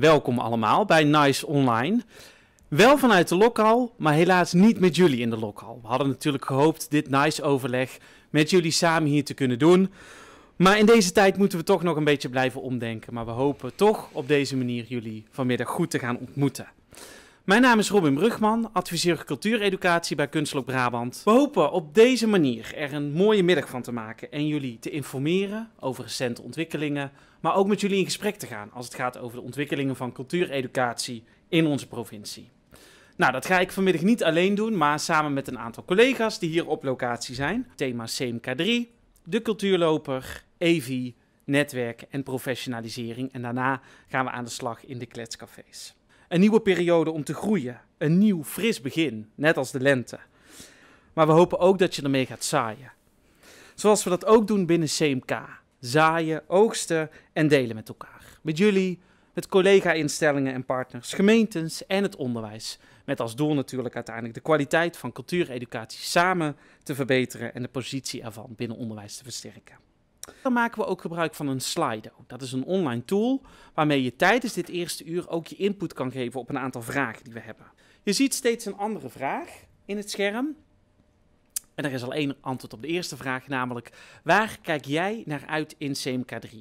Welkom allemaal bij Nice Online. Wel vanuit de lokal, maar helaas niet met jullie in de lokal. We hadden natuurlijk gehoopt dit Nice overleg met jullie samen hier te kunnen doen. Maar in deze tijd moeten we toch nog een beetje blijven omdenken. Maar we hopen toch op deze manier jullie vanmiddag goed te gaan ontmoeten. Mijn naam is Robin Brugman, adviseur cultuureducatie bij Kunstblok Brabant. We hopen op deze manier er een mooie middag van te maken en jullie te informeren over recente ontwikkelingen, maar ook met jullie in gesprek te gaan als het gaat over de ontwikkelingen van cultuureducatie in onze provincie. Nou, dat ga ik vanmiddag niet alleen doen, maar samen met een aantal collega's die hier op locatie zijn. Thema CMK3, de cultuurloper, EVI, netwerk en professionalisering. En daarna gaan we aan de slag in de kletscafés. Een nieuwe periode om te groeien, een nieuw fris begin, net als de lente. Maar we hopen ook dat je ermee gaat saaien, Zoals we dat ook doen binnen CMK zaaien, oogsten en delen met elkaar. Met jullie, met collega-instellingen en partners, gemeentes en het onderwijs. Met als doel natuurlijk uiteindelijk de kwaliteit van cultuureducatie samen te verbeteren en de positie ervan binnen onderwijs te versterken. Dan maken we ook gebruik van een Slido. Dat is een online tool waarmee je tijdens dit eerste uur ook je input kan geven op een aantal vragen die we hebben. Je ziet steeds een andere vraag in het scherm en er is al één antwoord op de eerste vraag, namelijk waar kijk jij naar uit in CMK3?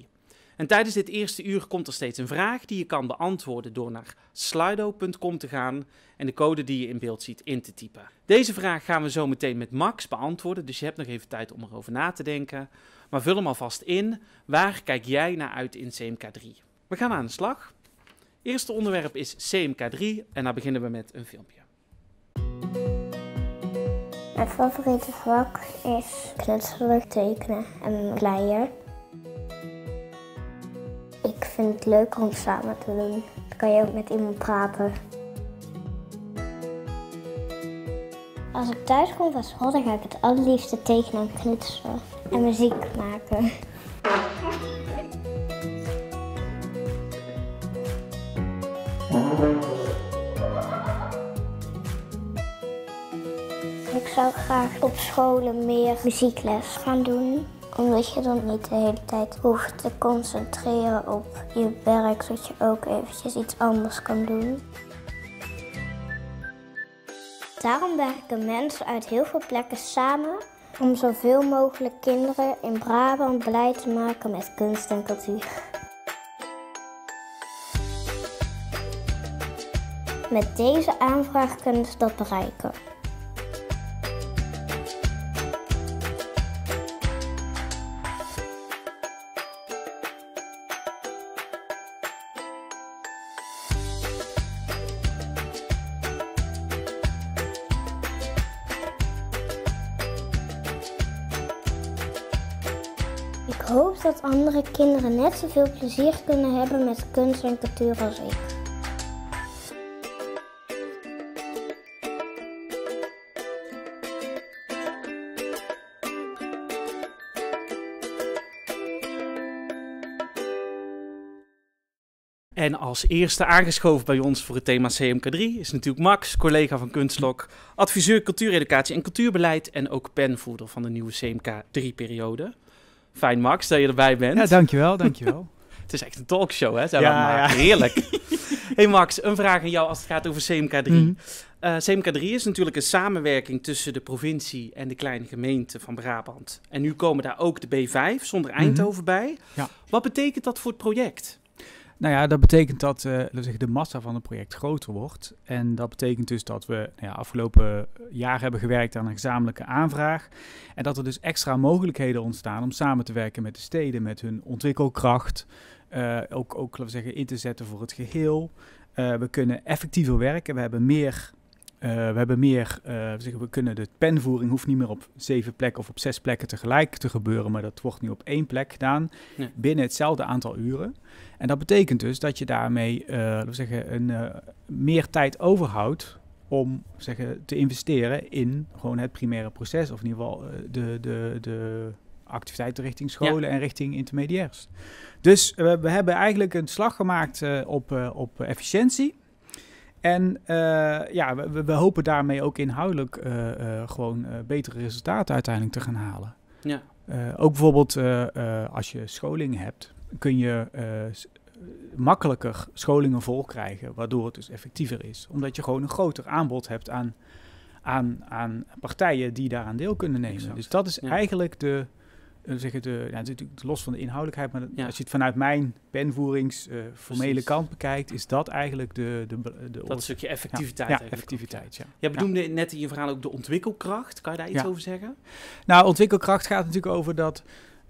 En tijdens dit eerste uur komt er steeds een vraag die je kan beantwoorden door naar slido.com te gaan en de code die je in beeld ziet in te typen. Deze vraag gaan we zo meteen met Max beantwoorden, dus je hebt nog even tijd om erover na te denken. Maar vul hem alvast in. Waar kijk jij naar uit in CMK3? We gaan aan de slag. Eerste onderwerp is CMK3 en daar beginnen we met een filmpje. Mijn favoriete vak is knutselen, tekenen en kleien. Ik vind het leuk om samen te doen. Dan kan je ook met iemand praten. Als ik thuis kom van school, dan ga ik het allerliefste tekenen en knutselen en muziek maken. zou graag op scholen meer muziekles gaan doen omdat je dan niet de hele tijd hoeft te concentreren op je werk, zodat je ook eventjes iets anders kan doen. Daarom werken mensen uit heel veel plekken samen om zoveel mogelijk kinderen in Brabant blij te maken met kunst en cultuur. Met deze aanvraag kunnen ze dat bereiken. andere kinderen net zoveel plezier kunnen hebben met kunst en cultuur als ik. En als eerste aangeschoven bij ons voor het thema CMK3 is natuurlijk Max, collega van Kunstlok, adviseur cultuureducatie en cultuurbeleid en ook penvoerder van de nieuwe CMK3-periode. Fijn, Max, dat je erbij bent. Ja, dankjewel, dankjewel. het is echt een talkshow, hè? Zijn ja, ja. Heerlijk. hey Max, een vraag aan jou als het gaat over CMK3. Mm. CMK3 is natuurlijk een samenwerking tussen de provincie en de kleine gemeente van Brabant. En nu komen daar ook de B5 zonder mhm. Eindhoven bij. Ja. Wat betekent dat voor het project? Nou ja, dat betekent dat uh, de massa van het project groter wordt. En dat betekent dus dat we nou ja, afgelopen jaar hebben gewerkt aan een gezamenlijke aanvraag. En dat er dus extra mogelijkheden ontstaan om samen te werken met de steden, met hun ontwikkelkracht. Eh, ook, ook laten we zeggen, in te zetten voor het geheel. Eh, we kunnen effectiever werken. We hebben meer we hebben meer, uh, we kunnen de penvoering hoeft niet meer op zeven plekken of op zes plekken tegelijk te gebeuren, maar dat wordt nu op één plek gedaan binnen hetzelfde aantal uren. En dat betekent dus dat je daarmee uh, we zeggen, een, eh, meer tijd overhoudt om zeggen, te investeren in gewoon het primaire proces. Of in ieder geval eh, de, de, de activiteiten richting scholen en richting intermediairs. Dus we hebben eigenlijk een slag gemaakt op, op efficiëntie. En ja, we, we, hopen daarmee ook inhoudelijk gewoon betere resultaten uiteindelijk te gaan halen. Ja. ook bijvoorbeeld als je scholing hebt, kun je eh, eh, makkelijker scholingen vol krijgen, waardoor het dus effectiever is. Omdat je gewoon een groter aanbod hebt aan, aan, aan partijen die daaraan deel kunnen nemen. Dus dat is eigenlijk de, eh, zeggen de, ja natuurlijk los van de inhoudelijkheid, maar als je het vanuit mijn penvoeringsformele formele kant bekijkt, is dat eigenlijk de... de, de, dat stukje effectiviteit. Ja, effectiviteit, ja. Je bedoelde net in je verhaal ook de ontwikkelkracht. Kan je daar iets over zeggen? Nou, ontwikkelkracht gaat natuurlijk over dat...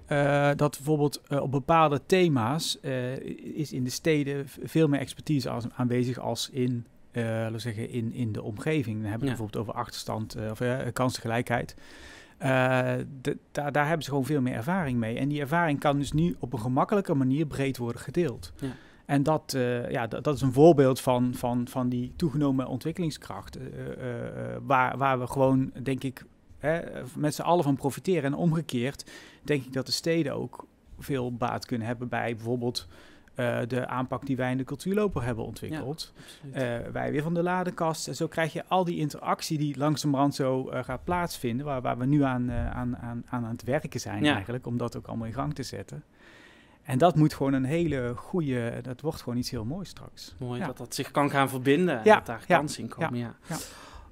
Eh, dat bijvoorbeeld eh, op bepaalde thema's eh, is in de steden veel meer expertise aanwezig als in, laten we zeggen, in, in de omgeving. Dan hebben we bijvoorbeeld over achterstand of kansengelijkheid. daar, daar hebben ze gewoon veel meer ervaring mee. En die ervaring kan dus nu op een gemakkelijke manier breed worden gedeeld. Ja. En dat, ja, dat, dat, is een voorbeeld van, van, van die toegenomen ontwikkelingskracht. waar, waar we gewoon, denk ik, hè, met z'n allen van profiteren. En omgekeerd denk ik dat de steden ook veel baat kunnen hebben bij bijvoorbeeld eh, de aanpak die wij in de cultuurloper hebben ontwikkeld. Eh, wij weer van de ladenkast. En zo krijg je al die interactie die langzamerhand zo uh, gaat plaatsvinden, waar, waar we nu aan, aan, aan, aan het werken zijn ja. eigenlijk, om dat ook allemaal in gang te zetten. En dat moet gewoon een hele goede, dat wordt gewoon iets heel moois straks. Mooi dat dat zich kan gaan verbinden en dat daar kansen in komen. Ja.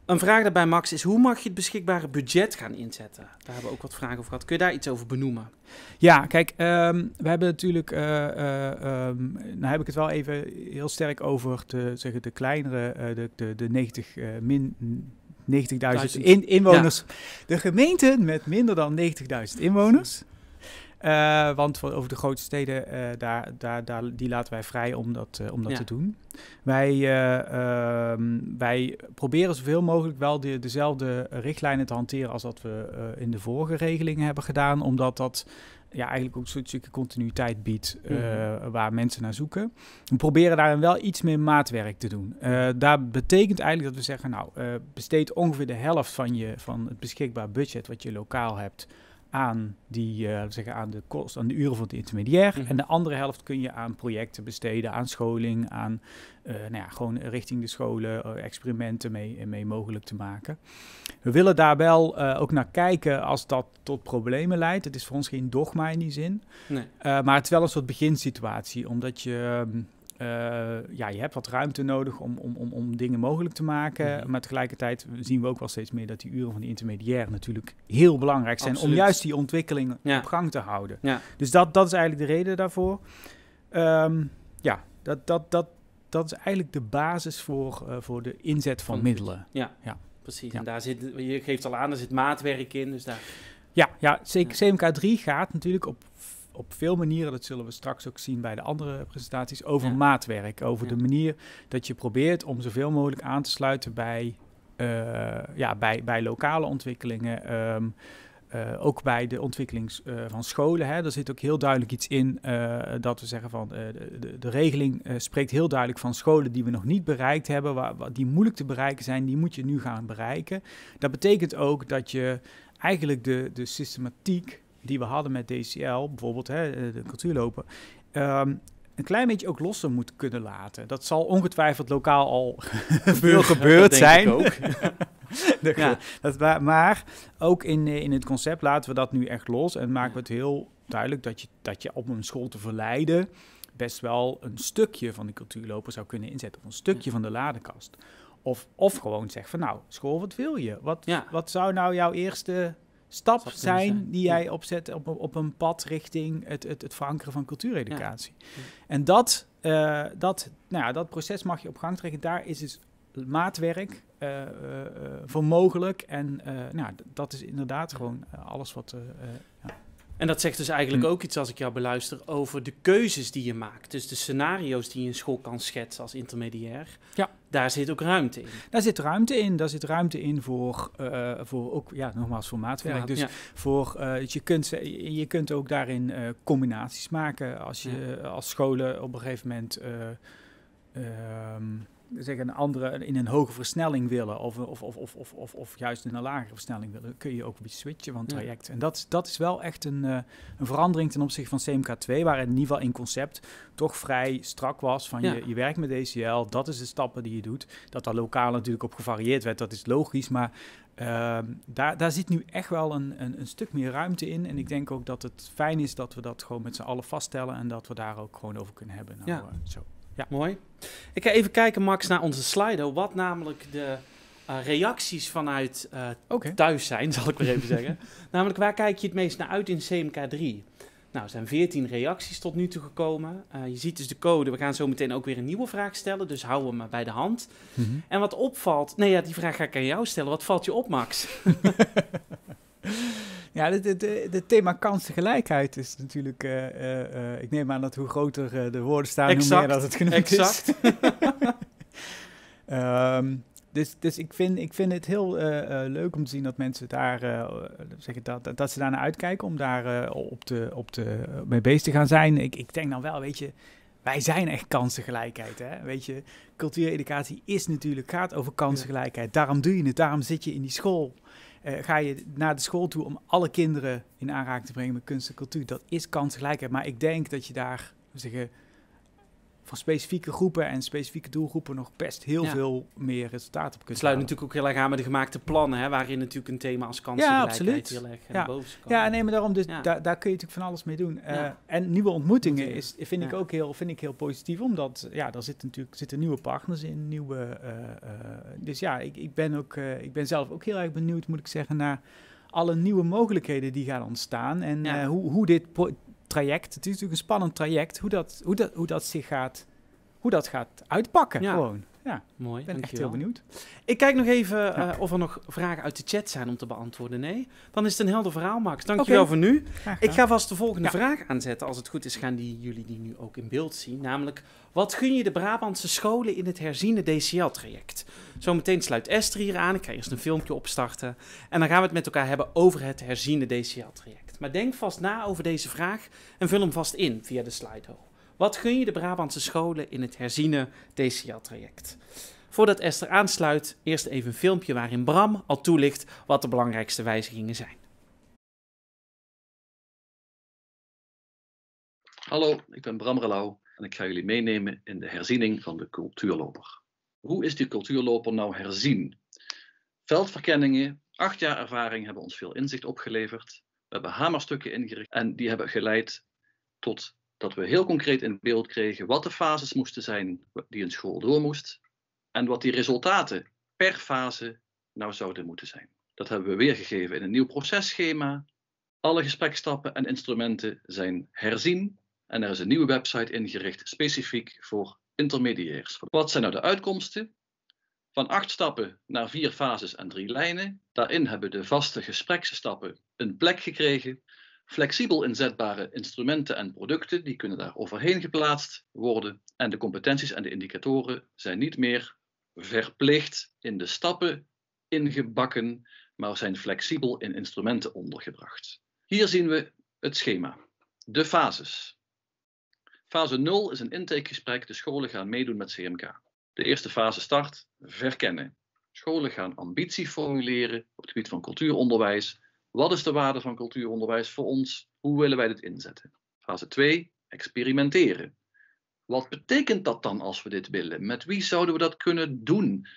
Een vraag daarbij, Max, is hoe mag je het beschikbare budget gaan inzetten? Daar hebben we ook wat vragen over gehad. Kun je daar iets over benoemen? Ja, kijk, ehm, we hebben natuurlijk, uh, nou heb ik het wel even heel sterk over de, zeggen, de kleinere, eh, de, de, de 90 min 90.000 inwoners. De gemeenten met minder dan 90.000 inwoners. Eh, want over de grote steden, eh, daar, daar, daar, die laten wij vrij om dat, eh, om dat te doen. Wij, ehm, wij proberen zoveel mogelijk wel de, dezelfde richtlijnen te hanteren als dat we in de vorige regelingen hebben gedaan. Omdat dat ja, eigenlijk ook een stukje continuïteit biedt mhm. waar mensen naar zoeken. We proberen daarin wel iets meer maatwerk te doen. Uh, dat betekent eigenlijk dat we zeggen, nou, besteed ongeveer de helft van, je, van het beschikbaar budget wat je lokaal hebt aan, die, eh, zeggen aan, de kost, aan de uren van het intermediair. Mhm. En de andere helft kun je aan projecten besteden, aan scholing, aan eh, nou ja, gewoon richting de scholen eh, experimenten mee, mee mogelijk te maken. We willen daar wel ook naar kijken als dat tot problemen leidt. Het is voor ons geen dogma in die zin. Nee. maar het is wel een soort beginsituatie, omdat je. Ehm, eh, ja, je hebt wat ruimte nodig om, om, om, om dingen mogelijk te maken. Mhm. Maar tegelijkertijd zien we ook wel steeds meer dat die uren van de intermediair natuurlijk heel belangrijk zijn om juist die ontwikkeling op gang te houden. Dus dat, dat is eigenlijk de reden daarvoor. Ehm, ja, dat, dat, dat, dat is eigenlijk de basis voor, eh, voor de inzet van, middelen. Ja, ja. precies. En daar zit, je geeft al aan, er zit maatwerk in. Dus daar... Ja, ja, CMK3 gaat natuurlijk op op veel manieren, dat zullen we straks ook zien bij de andere presentaties, over maatwerk. Over de manier dat je probeert om zoveel mogelijk aan te sluiten bij, eh, ja, bij, bij lokale ontwikkelingen. Ehm, eh, ook bij de ontwikkeling eh, van scholen. Hè, daar zit ook heel duidelijk iets in dat we zeggen van de, de, regeling spreekt heel duidelijk van scholen die we nog niet bereikt hebben, waar, die moeilijk te bereiken zijn, die moet je nu gaan bereiken. Dat betekent ook dat je eigenlijk de, de systematiek die we hadden met DCL, bijvoorbeeld hè, eh, de cultuurlopen, ehm, een klein beetje ook losser moet kunnen laten. Dat zal ongetwijfeld lokaal al veel gebeurd zijn. Ook. dat ja. dat, maar ook in, eh, in het concept laten we dat nu echt los en maken we het heel duidelijk dat je, dat je om een school te verleiden best wel een stukje van de cultuurloper zou kunnen inzetten. Of een stukje van de ladenkast. Of, of gewoon zeggen van nou, school, wat wil je? Wat, wat zou nou jouw eerste stap zijn, die jij opzet op, op een pad richting het, het, het verankeren van cultuureducatie. En dat, eh, dat, nou ja, dat proces mag je op gang trekken. Daar is dus maatwerk uh, voor mogelijk. En nou, dat is inderdaad gewoon alles wat. Ja. En dat zegt dus eigenlijk hm. ook iets als ik jou beluister over de keuzes die je maakt. Dus de scenario's die je in school kan schetsen als intermediair. Ja. Daar zit ook ruimte in. Daar zit ruimte in. Daar zit ruimte in voor, eh, voor ook, ja, nogmaals, voor maatwerk. Ja, dus voor, eh, dus je, kunt, je kunt ook daarin eh, combinaties maken als je als scholen op een gegeven moment. Ehm, zeg, een andere, in een hoge versnelling willen of, of, of, of, of, of, juist in een lagere versnelling willen, kun je ook een beetje switchen van traject. En dat, dat is wel echt een, eh, een verandering ten opzichte van CMK2, waar in ieder geval in concept toch vrij strak was van je, je werkt met DCL, dat is de stappen die je doet. Dat daar lokaal natuurlijk op gevarieerd werd, dat is logisch, maar ehm, daar, daar zit nu echt wel een, een, een, stuk meer ruimte in. En ik denk ook dat het fijn is dat we dat gewoon met z'n allen vaststellen en dat we daar ook gewoon over kunnen hebben. Nou, ja. Eh, zo. Ja. Mooi. Ik ga even kijken, Max, naar onze slide. Wat namelijk de eh, reacties vanuit eh, thuis zijn, zal ik maar even zeggen. Namelijk, waar kijk je het meest naar uit in CMK3? Nou, er zijn 14 reacties tot nu toe gekomen. Eh, je ziet dus de code. We gaan zo meteen ook weer een nieuwe vraag stellen. Dus hou hem maar bij de hand. Mhm. En wat opvalt. Nee, ja, die vraag ga ik aan jou stellen. Wat valt je op, Max? Ja, het thema kansengelijkheid is natuurlijk. Eh, eh, eh, ik neem aan dat hoe groter de woorden staan, hoe meer dat het genoeg exact. Ehm, dus dus ik, vind, ik vind het heel leuk om te zien dat mensen daar, zeg ik dat, dat ze naar uitkijken om daar op de, op de, mee bezig te gaan zijn. Ik, ik denk dan wel, weet je, wij zijn echt kansengelijkheid. Hè? Weet je, cultuureducatie is natuurlijk, gaat over kansengelijkheid. Daarom doe je het, daarom zit je in die school. Eh, ga je naar de school toe om alle kinderen in aanraking te brengen met kunst en cultuur. Dat is kansgelijkheid. Maar ik denk dat je daar zeggen, van specifieke groepen en specifieke doelgroepen nog best heel veel meer resultaten op kunnen Het sluit natuurlijk ook heel erg aan met de gemaakte plannen, hè, waarin natuurlijk een thema als kans ja, heel erg eh, ja. boven Ja, nee, maar daarom, dus daar, daar kun je natuurlijk van alles mee doen. Eh, en nieuwe ontmoetingen is, vind ik ook heel, vind ik heel positief, omdat ja, daar zitten natuurlijk zitten nieuwe partners in, nieuwe... Eh, dus ja, ik, ik, ben ook, ik ben zelf ook heel erg benieuwd, moet ik zeggen, naar alle nieuwe mogelijkheden die gaan ontstaan en hoe, hoe dit traject. Het is natuurlijk een spannend traject hoe dat, hoe dat, hoe dat zich gaat, hoe dat gaat uitpakken. Ja. Gewoon. Ja, mooi. Ik ben echt heel benieuwd. Ik kijk nog even eh, of er nog vragen uit de chat zijn om te beantwoorden. Nee? Dan is het een helder verhaal, Max. Dankjewel okay. voor nu. Ik ga vast de volgende vraag aanzetten. Als het goed is, gaan die, jullie die nu ook in beeld zien. Namelijk, wat gun je de Brabantse scholen in het herziene DCL-traject? Zometeen sluit Esther hier aan. Ik ga eerst een filmpje opstarten. En dan gaan we het met elkaar hebben over het herziene DCL-traject. Maar denk vast na over deze vraag en vul hem vast in via de Slido. Wat gun je de Brabantse scholen in het herziene dcl traject Voordat Esther aansluit, eerst even een filmpje waarin Bram al toelicht wat de belangrijkste wijzigingen zijn. Hallo, ik ben Bram Relau en ik ga jullie meenemen in de herziening van de cultuurloper. Hoe is die cultuurloper nou herzien? Veldverkenningen, acht jaar ervaring hebben ons veel inzicht opgeleverd. We hebben hamerstukken ingericht en die hebben geleid tot dat we heel concreet in beeld kregen wat de fases moesten zijn die een school door moest en wat die resultaten per fase nou zouden moeten zijn. Dat hebben we weergegeven in een nieuw processchema. Alle gesprekstappen en instrumenten zijn herzien en er is een nieuwe website ingericht specifiek voor intermediairs. Wat zijn nou de uitkomsten? Van acht stappen naar vier fases en drie lijnen. Daarin hebben de vaste gespreksstappen een plek gekregen. Flexibel inzetbare instrumenten en producten die kunnen daar overheen geplaatst worden. En de competenties en de indicatoren zijn niet meer verplicht in de stappen ingebakken, maar zijn flexibel in instrumenten ondergebracht. Hier zien we het schema. De fases. Fase 0 is een intakegesprek. De scholen gaan meedoen met CMK. De eerste fase start, verkennen. Scholen gaan ambitie formuleren op het gebied van cultuuronderwijs. Wat is de waarde van cultuuronderwijs voor ons? Hoe willen wij dit inzetten? Fase 2, experimenteren. Wat betekent dat dan als we dit willen? Met wie zouden we dat kunnen doen?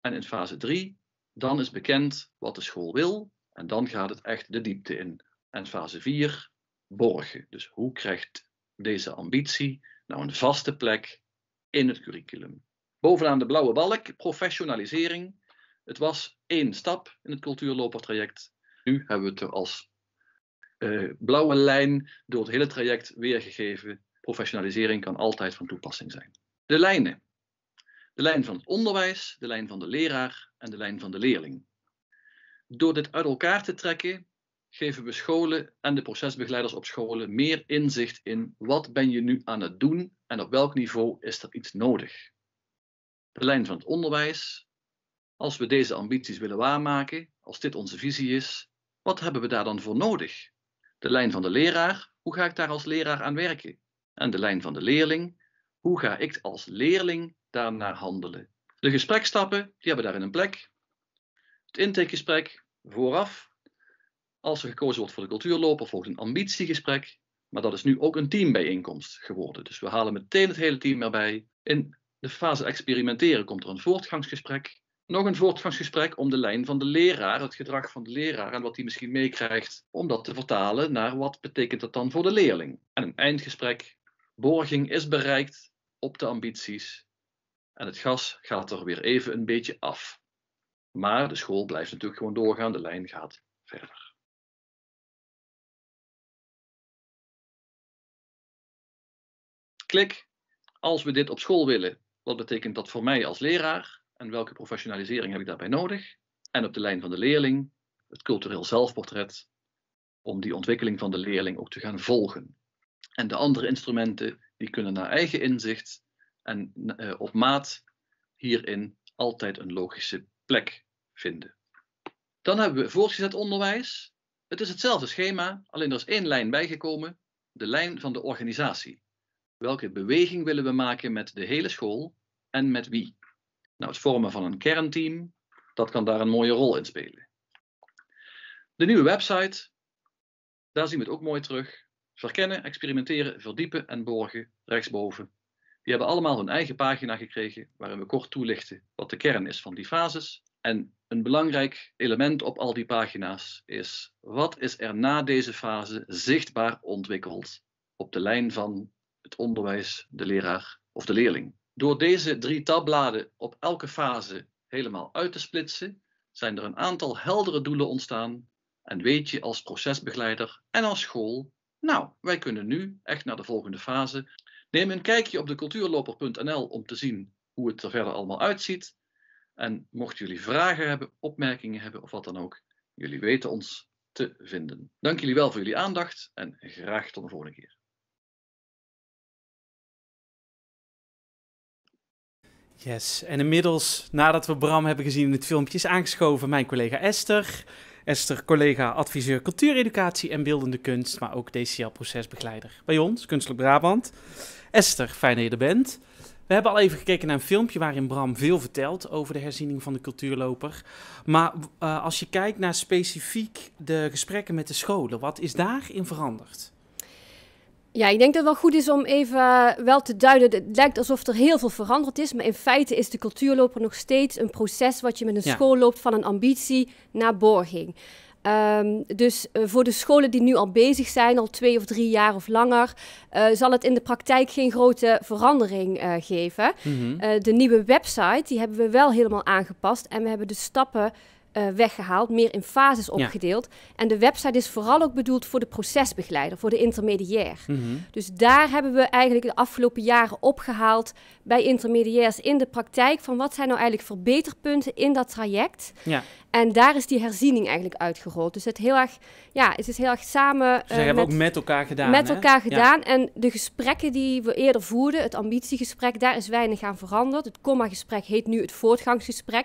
En in fase 3, dan is bekend wat de school wil en dan gaat het echt de diepte in. En fase 4, borgen. Dus hoe krijgt deze ambitie nou een vaste plek in het curriculum? Bovenaan de blauwe balk, professionalisering. Het was één stap in het cultuurlopertraject. Nu hebben we het er als eh, blauwe lijn door het hele traject weergegeven. Professionalisering kan altijd van toepassing zijn. De lijnen. De lijn van het onderwijs, de lijn van de leraar en de lijn van de leerling. Door dit uit elkaar te trekken, geven we scholen en de procesbegeleiders op scholen meer inzicht in wat ben je nu aan het doen en op welk niveau is er iets nodig de lijn van het onderwijs. Als we deze ambities willen waarmaken, als dit onze visie is, wat hebben we daar dan voor nodig? De lijn van de leraar, hoe ga ik daar als leraar aan werken? En de lijn van de leerling, hoe ga ik als leerling daarnaar handelen? De gesprekstappen, die hebben daarin een plek. Het intakegesprek vooraf. Als er gekozen wordt voor de cultuurloper, volgt een ambitiegesprek. Maar dat is nu ook een teambijeenkomst geworden. Dus we halen meteen het hele team erbij. In de fase experimenteren komt er een voortgangsgesprek. Nog een voortgangsgesprek om de lijn van de leraar, het gedrag van de leraar en wat hij misschien meekrijgt, om dat te vertalen naar wat betekent dat dan voor de leerling. En een eindgesprek. Borging is bereikt op de ambities en het gas gaat er weer even een beetje af. Maar de school blijft natuurlijk gewoon doorgaan, de lijn gaat verder. Klik als we dit op school willen wat betekent dat voor mij als leraar en welke professionalisering heb ik daarbij nodig? En op de lijn van de leerling, het cultureel zelfportret, om die ontwikkeling van de leerling ook te gaan volgen. En de andere instrumenten, die kunnen naar eigen inzicht en eh, op maat hierin altijd een logische plek vinden. Dan hebben we voortgezet onderwijs. Het is hetzelfde schema, alleen er is één lijn bijgekomen, de lijn van de organisatie. Welke beweging willen we maken met de hele school en met wie. Nou, het vormen van een kernteam, dat kan daar een mooie rol in spelen. De nieuwe website, daar zien we het ook mooi terug. Verkennen, experimenteren, verdiepen en borgen, rechtsboven. Die hebben allemaal hun eigen pagina gekregen, waarin we kort toelichten wat de kern is van die fases. En een belangrijk element op al die pagina's is, wat is er na deze fase zichtbaar ontwikkeld op de lijn van het onderwijs, de leraar of de leerling? Door deze drie tabbladen op elke fase helemaal uit te splitsen, zijn er een aantal heldere doelen ontstaan en weet je als procesbegeleider en als school, nou, wij kunnen nu echt naar de volgende fase. Neem een kijkje op de cultuurloper.nl om te zien hoe het er verder allemaal uitziet. En mochten jullie vragen hebben, opmerkingen hebben of wat dan ook, jullie weten ons te vinden. Dank jullie wel voor jullie aandacht en graag tot de volgende keer. Yes, en inmiddels, nadat we Bram hebben gezien in het filmpje, is aangeschoven mijn collega Esther. Esther, collega adviseur cultuureducatie en beeldende kunst, maar ook DCL-procesbegeleider bij ons, Kunstelijk Brabant. Esther, fijn dat je er bent. We hebben al even gekeken naar een filmpje waarin Bram veel vertelt over de herziening van de cultuurloper. Maar eh, als je kijkt naar specifiek de gesprekken met de scholen, wat is daarin veranderd? Ja, ik denk dat het wel goed is om even eh, wel te duiden. Het lijkt alsof er heel veel veranderd is. Maar in feite is de cultuurloper nog steeds een proces wat je met een school loopt van een ambitie naar borging. Ehm, dus eh, voor de scholen die nu al bezig zijn, al twee of drie jaar of langer, eh, zal het in de praktijk geen grote verandering geven. Mhm. de nieuwe website, die hebben we wel helemaal aangepast. En we hebben de stappen eh, weggehaald, meer in fases opgedeeld. En de website is vooral ook bedoeld voor de procesbegeleider, voor de intermediair. Mhm. Dus daar hebben we eigenlijk de afgelopen jaren opgehaald bij intermediairs in de praktijk van wat zijn nou eigenlijk verbeterpunten in dat traject. Ja. En daar is die herziening eigenlijk uitgerold. Dus het, heel erg, ja, het is heel erg samen. Dus uh, ze eh, hebben ook met elkaar gedaan. Met elkaar gedaan. En de gesprekken die we eerder voerden, het ambitiegesprek, daar is weinig aan veranderd. Het comma-gesprek heet nu het voortgangsgesprek.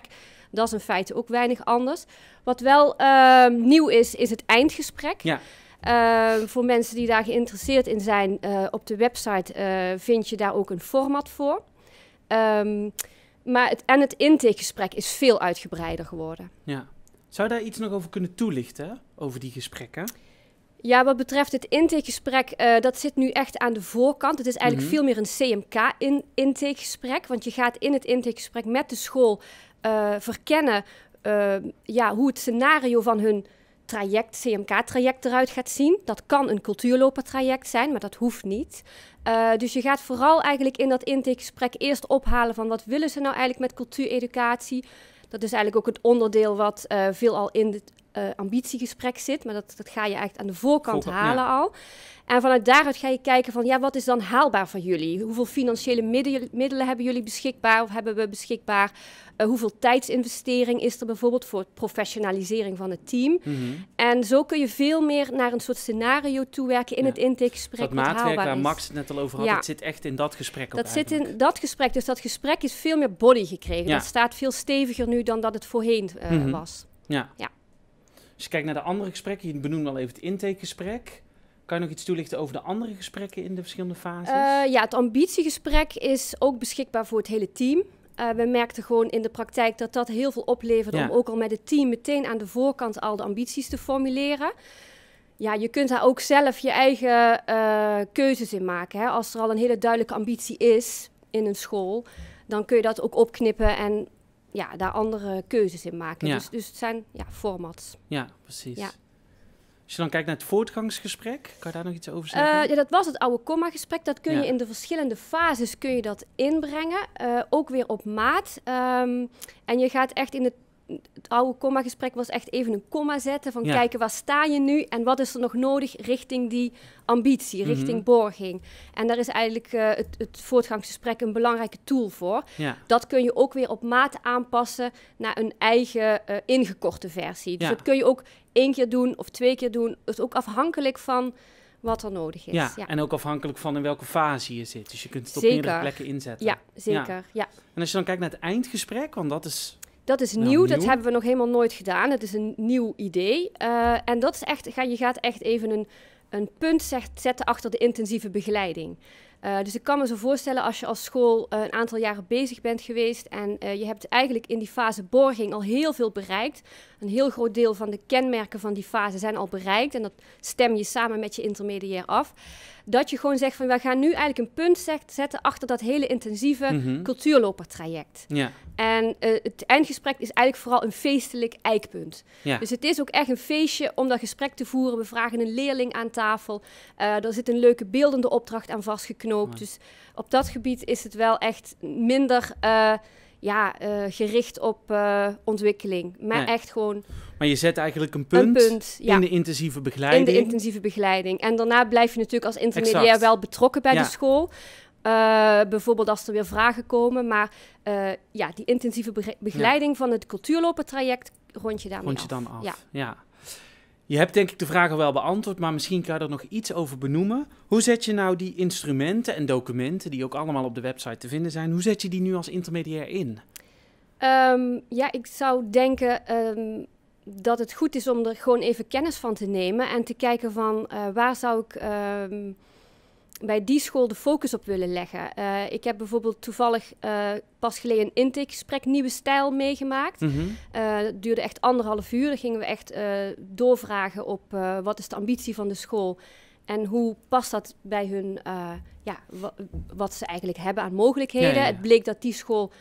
Dat is in feite ook weinig anders. Wat wel ehm, nieuw is, is het eindgesprek. Ja. Ehm, voor mensen die daar geïnteresseerd in zijn, eh, op de website eh, vind je daar ook een format voor. Ehm, maar het, en het intakegesprek is veel uitgebreider geworden. Ja. Zou daar iets nog over kunnen toelichten, over die gesprekken? Ja, wat betreft het intakegesprek, eh, dat zit nu echt aan de voorkant. Het is eigenlijk mhm. veel meer een CMK-intakegesprek. want je gaat in het intakegesprek met de school eh, verkennen eh, ja, hoe het scenario van hun traject, CMK-traject eruit gaat zien. Dat kan een cultuurlopertraject zijn, maar dat hoeft niet. dus je gaat vooral eigenlijk in dat intakegesprek eerst ophalen van wat willen ze nou eigenlijk met cultuureducatie. Dat is eigenlijk ook het onderdeel wat veel al in, de, eh, ambitiegesprek zit. Maar dat, dat ga je echt aan de voorkant halen al. En vanuit daaruit ga je kijken van, ja, wat is dan haalbaar van jullie? Hoeveel financiële middelen, hebben jullie beschikbaar of hebben we beschikbaar? Eh, hoeveel tijdsinvestering is er bijvoorbeeld voor professionalisering van het team? Mhm. En zo kun je veel meer naar een soort scenario toewerken in het intakegesprek. Dat maatwerk waar is. Max het net al over had, ja. dat zit echt in dat gesprek. Dat zit in dat gesprek. Dus dat gesprek is veel meer body gekregen. Ja. Dat staat veel steviger nu dan dat het voorheen uh, mm was. ja. Als je kijkt naar de andere gesprekken, je benoemde al even het intakegesprek. Kan je nog iets toelichten over de andere gesprekken in de verschillende fases? Eh, ja, het ambitiegesprek is ook beschikbaar voor het hele team. Eh, we merkten gewoon in de praktijk dat dat heel veel opleverde om ook al met het team meteen aan de voorkant al de ambities te formuleren. Ja, je kunt daar ook zelf je eigen eh, keuzes in maken. Hè. Als er al een hele duidelijke ambitie is in een school, dan kun je dat ook opknippen en ja, daar andere keuzes in maken. Dus, dus het zijn ja, formats. Ja, precies. Als je dan kijkt naar het voortgangsgesprek, kan je daar nog iets over zeggen? Eh, ja, dat was het oude comma gesprek Dat kun je in de verschillende fases kun je dat inbrengen. Eh, ook weer op maat. Ehm, en je gaat echt in het het oude comma-gesprek was echt even een komma zetten. Van kijken, waar sta je nu en wat is er nog nodig richting die ambitie, mhm. richting borging. En daar is eigenlijk eh, het, het, voortgangsgesprek een belangrijke tool voor. Ja. Dat kun je ook weer op maat aanpassen naar een eigen eh, ingekorte versie. Dus dat kun je ook één keer doen of twee keer doen. Het is ook afhankelijk van wat er nodig is. Ja, ja, en ook afhankelijk van in welke fase je zit. Dus je kunt het op meerdere plekken inzetten. Ja, zeker. ja. En als je dan kijkt naar het eindgesprek, want dat is dat is nou, nieuw, dat hebben we nog helemaal nooit gedaan. Het is een nieuw idee. Eh, en dat is echt, ga, je gaat echt even een, een punt zetten achter de intensieve begeleiding. Eh, dus ik kan me zo voorstellen als je als school eh, een aantal jaren bezig bent geweest en je hebt eigenlijk in die fase borging al heel veel bereikt. Een heel groot deel van de kenmerken van die fase zijn al bereikt en dat stem je samen met je intermediair af. Dat je gewoon zegt van we gaan nu eigenlijk een punt zetten achter dat hele intensieve mhm. cultuurlopertraject. Ja. En eh, het eindgesprek is eigenlijk vooral een feestelijk eikpunt. Dus het is ook echt een feestje om dat gesprek te voeren. We vragen een leerling aan tafel. Uh, eh, er zit een leuke beeldende opdracht aan vastgeknoopt. Dus op dat gebied is het wel echt minder. Eh, ja, eh, gericht op eh, ontwikkeling. Maar echt gewoon. Maar je zet eigenlijk een punt, in de intensieve begeleiding. In de intensieve begeleiding. En daarna blijf je natuurlijk als intermediair wel betrokken bij de school. Eh, bijvoorbeeld als er weer vragen komen. Maar ja, die intensieve begeleiding van het cultuurlopen traject rond je daarmee rond je af. dan af. Ja. Je hebt denk ik de vraag al wel beantwoord, maar misschien kan je er nog iets over benoemen. Hoe zet je nou die instrumenten en documenten, die ook allemaal op de website te vinden zijn, hoe zet je die nu als intermediair in? Ehm, ja, ik zou denken ehm, dat het goed is om er gewoon even kennis van te nemen en te kijken van eh, waar zou ik ehm, bij die school de focus op willen leggen. Eh, ik heb bijvoorbeeld toevallig eh, pas geleden een intakegesprek Nieuwe Stijl meegemaakt. Mhm. Eh, dat duurde echt anderhalf uur. Dan gingen we echt doorvragen op wat is de ambitie van de school... En hoe past dat bij hun, ja, wat ze eigenlijk hebben aan mogelijkheden? Het bleek dat die school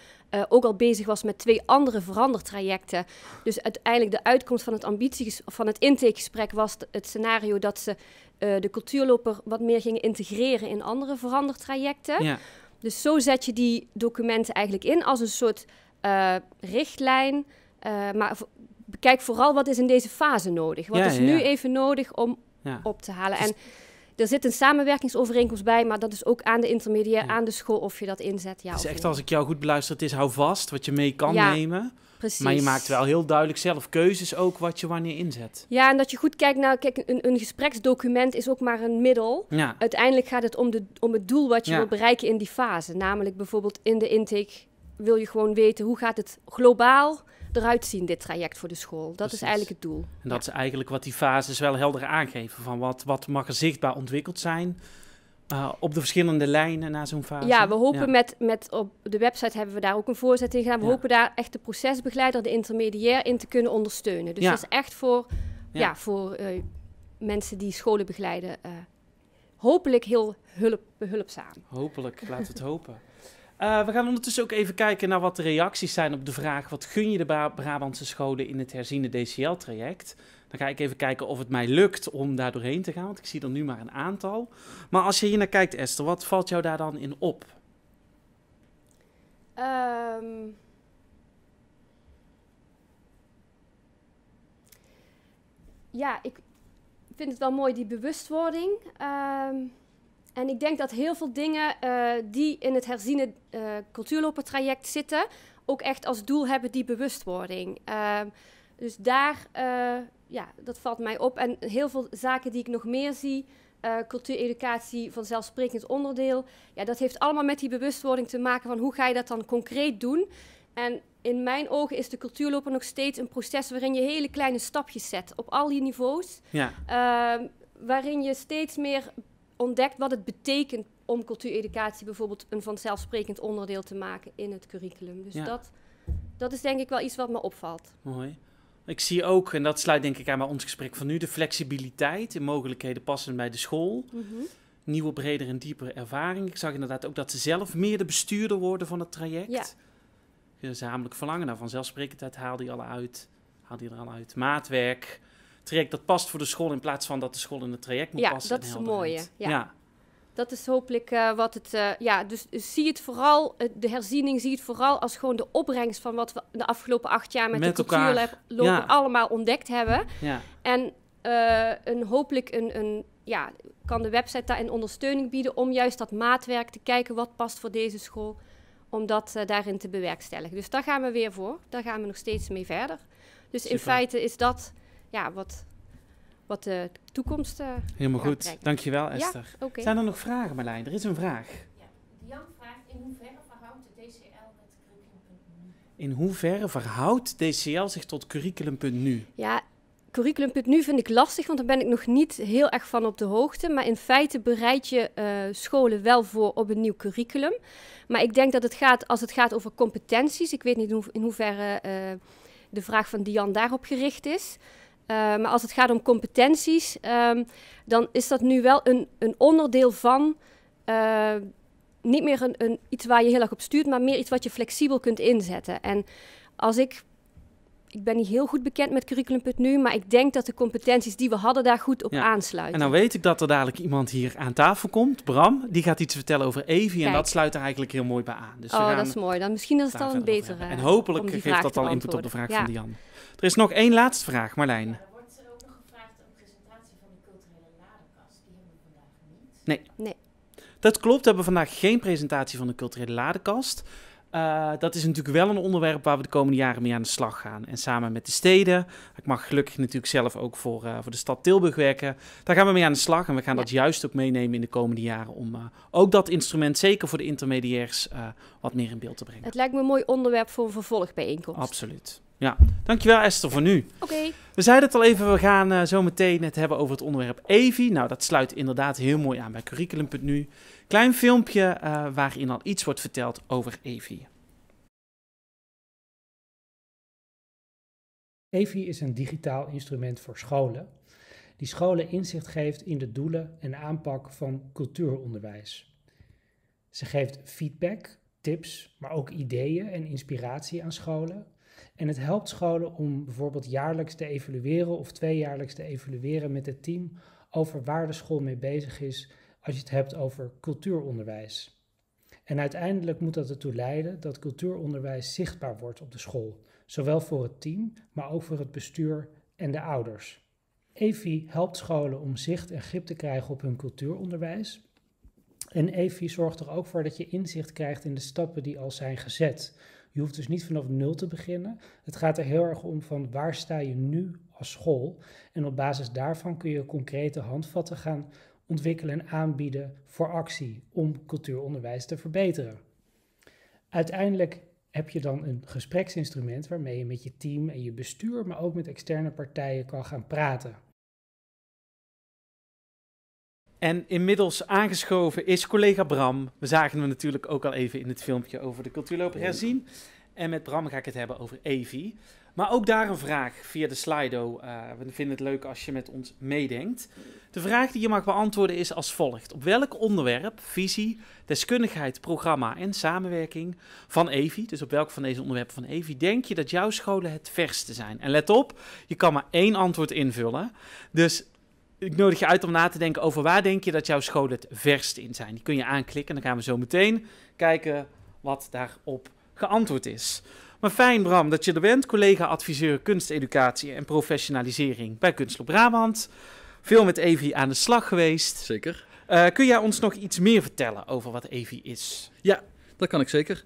ook al bezig was met twee andere verandertrajecten. Dus uiteindelijk de uitkomst van het ambitie van het intakegesprek was het scenario dat ze eh, de cultuurloper wat meer gingen integreren in andere verandertrajecten. Ja. Dus zo zet je die documenten eigenlijk in als een soort eh, richtlijn. Eh, maar bekijk vooral wat is in deze fase nodig. Wat is nu even nodig om op te halen. Dus en er zit een samenwerkingsovereenkomst bij, maar dat is ook aan de intermediair, aan de school of je dat inzet. Ja, is echt, als ik jou goed beluisterd is, hou vast wat je mee kan nemen. Maar je maakt wel heel duidelijk zelf keuzes ook wat je wanneer inzet. Ja, en dat je goed kijkt naar, kijk, een, een gespreksdocument is ook maar een middel. Ja. Uiteindelijk gaat het om, de, om het doel wat je ja. wil bereiken in die fase. Namelijk bijvoorbeeld in de intake wil je gewoon weten hoe gaat het globaal eruit zien, dit traject voor de school. Dat is eigenlijk het doel. En dat is eigenlijk wat die fases wel helder aangeven. Van wat, wat mag er zichtbaar ontwikkeld zijn eh, op de verschillende lijnen na zo'n fase. Ja, we hopen Met, met op de website hebben we daar ook een voorzet in gedaan. We hopen daar echt de procesbegeleider, de intermediair in te kunnen ondersteunen. Dus dat is echt voor, ja. voor eh, mensen die scholen begeleiden. Eh, hopelijk heel hulp, behulpzaam. Hopelijk, laten we het hopen. we gaan ondertussen ook even kijken naar wat de reacties zijn op de vraag: wat gun je de Brabantse scholen in het herziene DCL-traject? Dan ga ik even kijken of het mij lukt om daar doorheen te gaan. Want ik zie er nu maar een aantal. Maar als je hier naar kijkt, Esther, wat valt jou daar dan in op? Ehm. Ja, ik vind het wel mooi, die bewustwording. Ehm, en ik denk dat heel veel dingen eh, die in het herziene uh, eh, cultuurlopertraject zitten, ook echt als doel hebben die bewustwording. Ehm, dus daar eh, ja, dat valt mij op. En heel veel zaken die ik nog meer zie, uh, cultuureducatie vanzelfsprekend onderdeel. Ja, dat heeft allemaal met die bewustwording te maken van hoe ga je dat dan concreet doen. En in mijn ogen is de cultuurloper nog steeds een proces waarin je hele kleine stapjes zet op al die niveaus. Ja. Ehm, waarin je steeds meer ontdekt wat het betekent om cultuureducatie bijvoorbeeld een vanzelfsprekend onderdeel te maken in het curriculum. Dus dat, dat is denk ik wel iets wat me opvalt. Mooi. Ik zie ook, en dat sluit denk ik aan bij ons gesprek van nu, de flexibiliteit en mogelijkheden passend bij de school. Mhm. Nieuwe, breder en diepere ervaring. Ik zag inderdaad ook dat ze zelf meer de bestuurder worden van het traject. Ja. Gezamenlijk verlangen. Nou, vanzelfsprekendheid haalde die al uit. Haalde die er al uit. Maatwerk. Traject dat past voor de school in plaats van dat de school in het traject moet passen. Ja, dat is het mooie. ja dat is hopelijk eh, wat het. Eh, ja, dus, zie het vooral, eh, de herziening, zie het vooral als gewoon de opbrengst van wat we de afgelopen acht jaar met, de cultuurlopen allemaal ontdekt hebben. Ja. En een, hopelijk een, een, ja, kan de website daarin ondersteuning bieden om juist dat maatwerk te kijken wat past voor deze school. Om dat daarin te bewerkstelligen. Dus daar gaan we weer voor. Daar gaan we nog steeds mee verder. Dus in feite is dat ja, wat, wat de toekomst uh, Helemaal goed. Dankjewel, Esther. Ja? Zijn er nog vragen, Marlijn? Er is een vraag. Ja. vraagt, in hoeverre verhoudt de DCL met curriculum.nu? In hoeverre verhoudt DCL zich tot curriculum.nu? Ja, curriculum.nu vind ik lastig, want daar ben ik nog niet heel erg van op de hoogte. Maar in feite bereid je eh, scholen wel voor op een nieuw curriculum. Maar ik denk dat het gaat, als het gaat over competenties, ik weet niet in hoeverre eh, de vraag van Dian daarop gericht is. Eh, maar als het gaat om competenties, ehm, dan is dat nu wel een, een onderdeel van. Eh, niet meer een, een, iets waar je heel erg op stuurt, maar meer iets wat je flexibel kunt inzetten. En als ik ik ben niet heel goed bekend met curriculum.nu, maar ik denk dat de competenties die we hadden daar goed op ja. aansluiten. En dan weet ik dat er dadelijk iemand hier aan tafel komt, Bram, die gaat iets vertellen over Evi en dat sluit er eigenlijk heel mooi bij aan. Dus oh, dat is mooi. Dan misschien is het al een betere. En hopelijk geeft dat al input op de vraag van Diane. Er is nog één laatste vraag, Marlijn. wordt er ook nog gevraagd een presentatie van de culturele ladekast? Die hebben we vandaag niet. Nee. nee. Dat klopt, we hebben vandaag geen presentatie van de culturele ladenkast. Eh, dat is natuurlijk wel een onderwerp waar we de komende jaren mee aan de slag gaan. En samen met de steden, ik mag gelukkig natuurlijk zelf ook voor, eh, voor de stad Tilburg werken, daar gaan we mee aan de slag. En we gaan dat juist ook meenemen in de komende jaren om eh, ook dat instrument, zeker voor de intermediairs, wat meer in beeld te brengen. Het lijkt me een mooi onderwerp voor een vervolgbijeenkomst. Absoluut. Ja, dankjewel Esther voor nu. Oké. We zeiden het al even, we gaan zo meteen het hebben over het onderwerp EVI. Nou, dat sluit inderdaad heel mooi aan bij curriculum.nu. Klein filmpje eh, waarin al iets wordt verteld over Evie. Evie is een digitaal instrument voor scholen, die scholen inzicht geeft in de doelen en aanpak van cultuuronderwijs. Ze geeft feedback, tips, maar ook ideeën en inspiratie aan scholen. En het helpt scholen om bijvoorbeeld jaarlijks te evalueren of tweejaarlijks te evalueren met het team over waar de school mee bezig is als je het hebt over cultuuronderwijs. En uiteindelijk moet dat ertoe leiden dat cultuuronderwijs zichtbaar wordt op de school, zowel voor het team, maar ook voor het bestuur en de ouders. EFI helpt scholen om zicht en grip te krijgen op hun cultuuronderwijs. En EFI zorgt er ook voor dat je inzicht krijgt in de stappen die al zijn gezet. Je hoeft dus niet vanaf nul te beginnen. Het gaat er heel erg om van waar sta je nu als school. En op basis daarvan kun je concrete handvatten gaan ontwikkelen en aanbieden voor actie om cultuuronderwijs te verbeteren. Uiteindelijk heb je dan een gespreksinstrument waarmee je met je team en je bestuur, maar ook met externe partijen kan gaan praten. En inmiddels aangeschoven is collega Bram. We zagen hem natuurlijk ook al even in het filmpje over de cultuurloper herzien. En met Bram ga ik het hebben over Evi. Maar ook daar een vraag via de Slido. Eh, we vinden het leuk als je met ons meedenkt. De vraag die je mag beantwoorden is als volgt. Op welk onderwerp, visie, deskundigheid, programma en samenwerking van EVI, dus op welk van deze onderwerpen van EVI, denk je dat jouw scholen het verste zijn? En let op, je kan maar één antwoord invullen. Dus ik nodig je uit om na te denken over waar denk je dat jouw scholen het verst in zijn. Die kun je aanklikken en dan gaan we zo meteen kijken wat daarop geantwoord is. Maar fijn, Bram, dat je er bent. Collega-adviseur kunsteducatie en professionalisering bij Kunstloop Brabant. Veel met Evi aan de slag geweest. Zeker. Eh, kun jij ons nog iets meer vertellen over wat Evi is? Ja, dat kan ik zeker.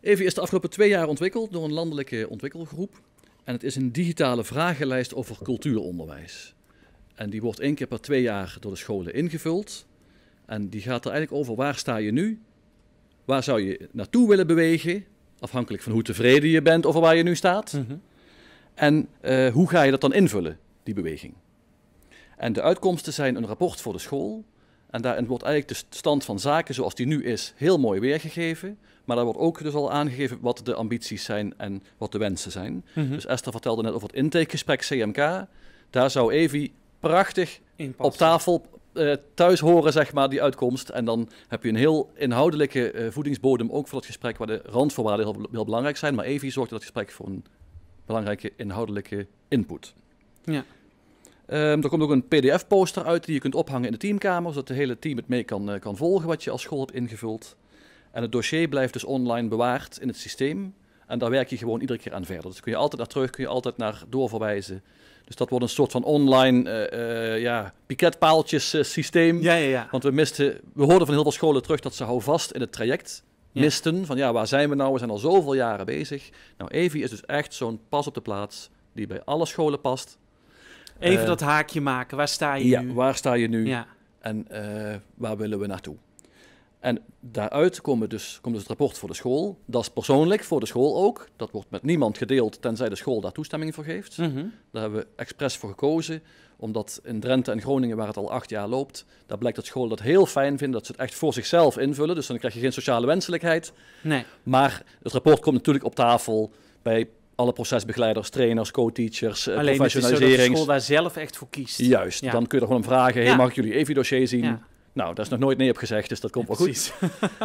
Evi is de afgelopen twee jaar ontwikkeld door een landelijke ontwikkelgroep. En het is een digitale vragenlijst over cultuuronderwijs. En die wordt één keer per twee jaar door de scholen ingevuld. En die gaat er eigenlijk over waar sta je nu? Waar zou je naartoe willen bewegen? Afhankelijk van hoe tevreden je bent over waar je nu staat. Mhm. En eh, hoe ga je dat dan invullen, die beweging? En de uitkomsten zijn een rapport voor de school. En daarin wordt eigenlijk de stand van zaken zoals die nu is heel mooi weergegeven. Maar daar wordt ook dus al aangegeven wat de ambities zijn en wat de wensen zijn. Mhm. Dus Esther vertelde net over het intakegesprek CMK. Daar zou Evi prachtig op tafel eh, thuis horen, zeg maar, die uitkomst. En dan heb je een heel inhoudelijke eh, voedingsbodem ook voor dat gesprek, waar de randvoorwaarden heel, belangrijk zijn. Maar Evi zorgt dat gesprek voor een belangrijke inhoudelijke input. Ja. Um, er komt ook een PDF-poster uit die je kunt ophangen in de teamkamer, zodat het hele team het mee kan, eh, kan volgen wat je als school hebt ingevuld. En het dossier blijft dus online bewaard in het systeem. En daar werk je gewoon iedere keer aan verder. Dus kun je altijd naar terug, kun je altijd naar doorverwijzen. Dus dat wordt een soort van online uh, ja, piketpaaltjes eh, systeem. Ja, ja, ja. Want we misten, we hoorden van heel veel scholen terug dat ze houvast in het traject misten. Van ja, waar zijn we nou? We zijn al zoveel jaren bezig. Nou, Evi is dus echt zo'n pas op de plaats die bij alle scholen past. Even dat haakje maken. Waar sta je ja, nu? Waar sta je nu? Ja. En waar willen we naartoe? En daaruit komt dus, komt dus het rapport voor de school. Dat is persoonlijk voor de school ook. Dat wordt met niemand gedeeld, tenzij de school daar toestemming voor geeft. Mm Daar hebben we expres voor gekozen, omdat in Drenthe en Groningen, waar het al acht jaar loopt, daar blijkt dat scholen dat heel fijn vinden, dat ze het echt voor zichzelf invullen. Dus dan krijg je geen sociale wenselijkheid. Nee. Maar het rapport komt natuurlijk op tafel bij alle procesbegeleiders, trainers, co-teachers, professionalisering. Eh, Alleen als de school daar zelf echt voor kiest. Juist, dan kun je er gewoon vragen, hey, mag ik jullie even dossier zien? Ja. Nou, daar is nog nooit nee op gezegd, dus dat komt wel goed.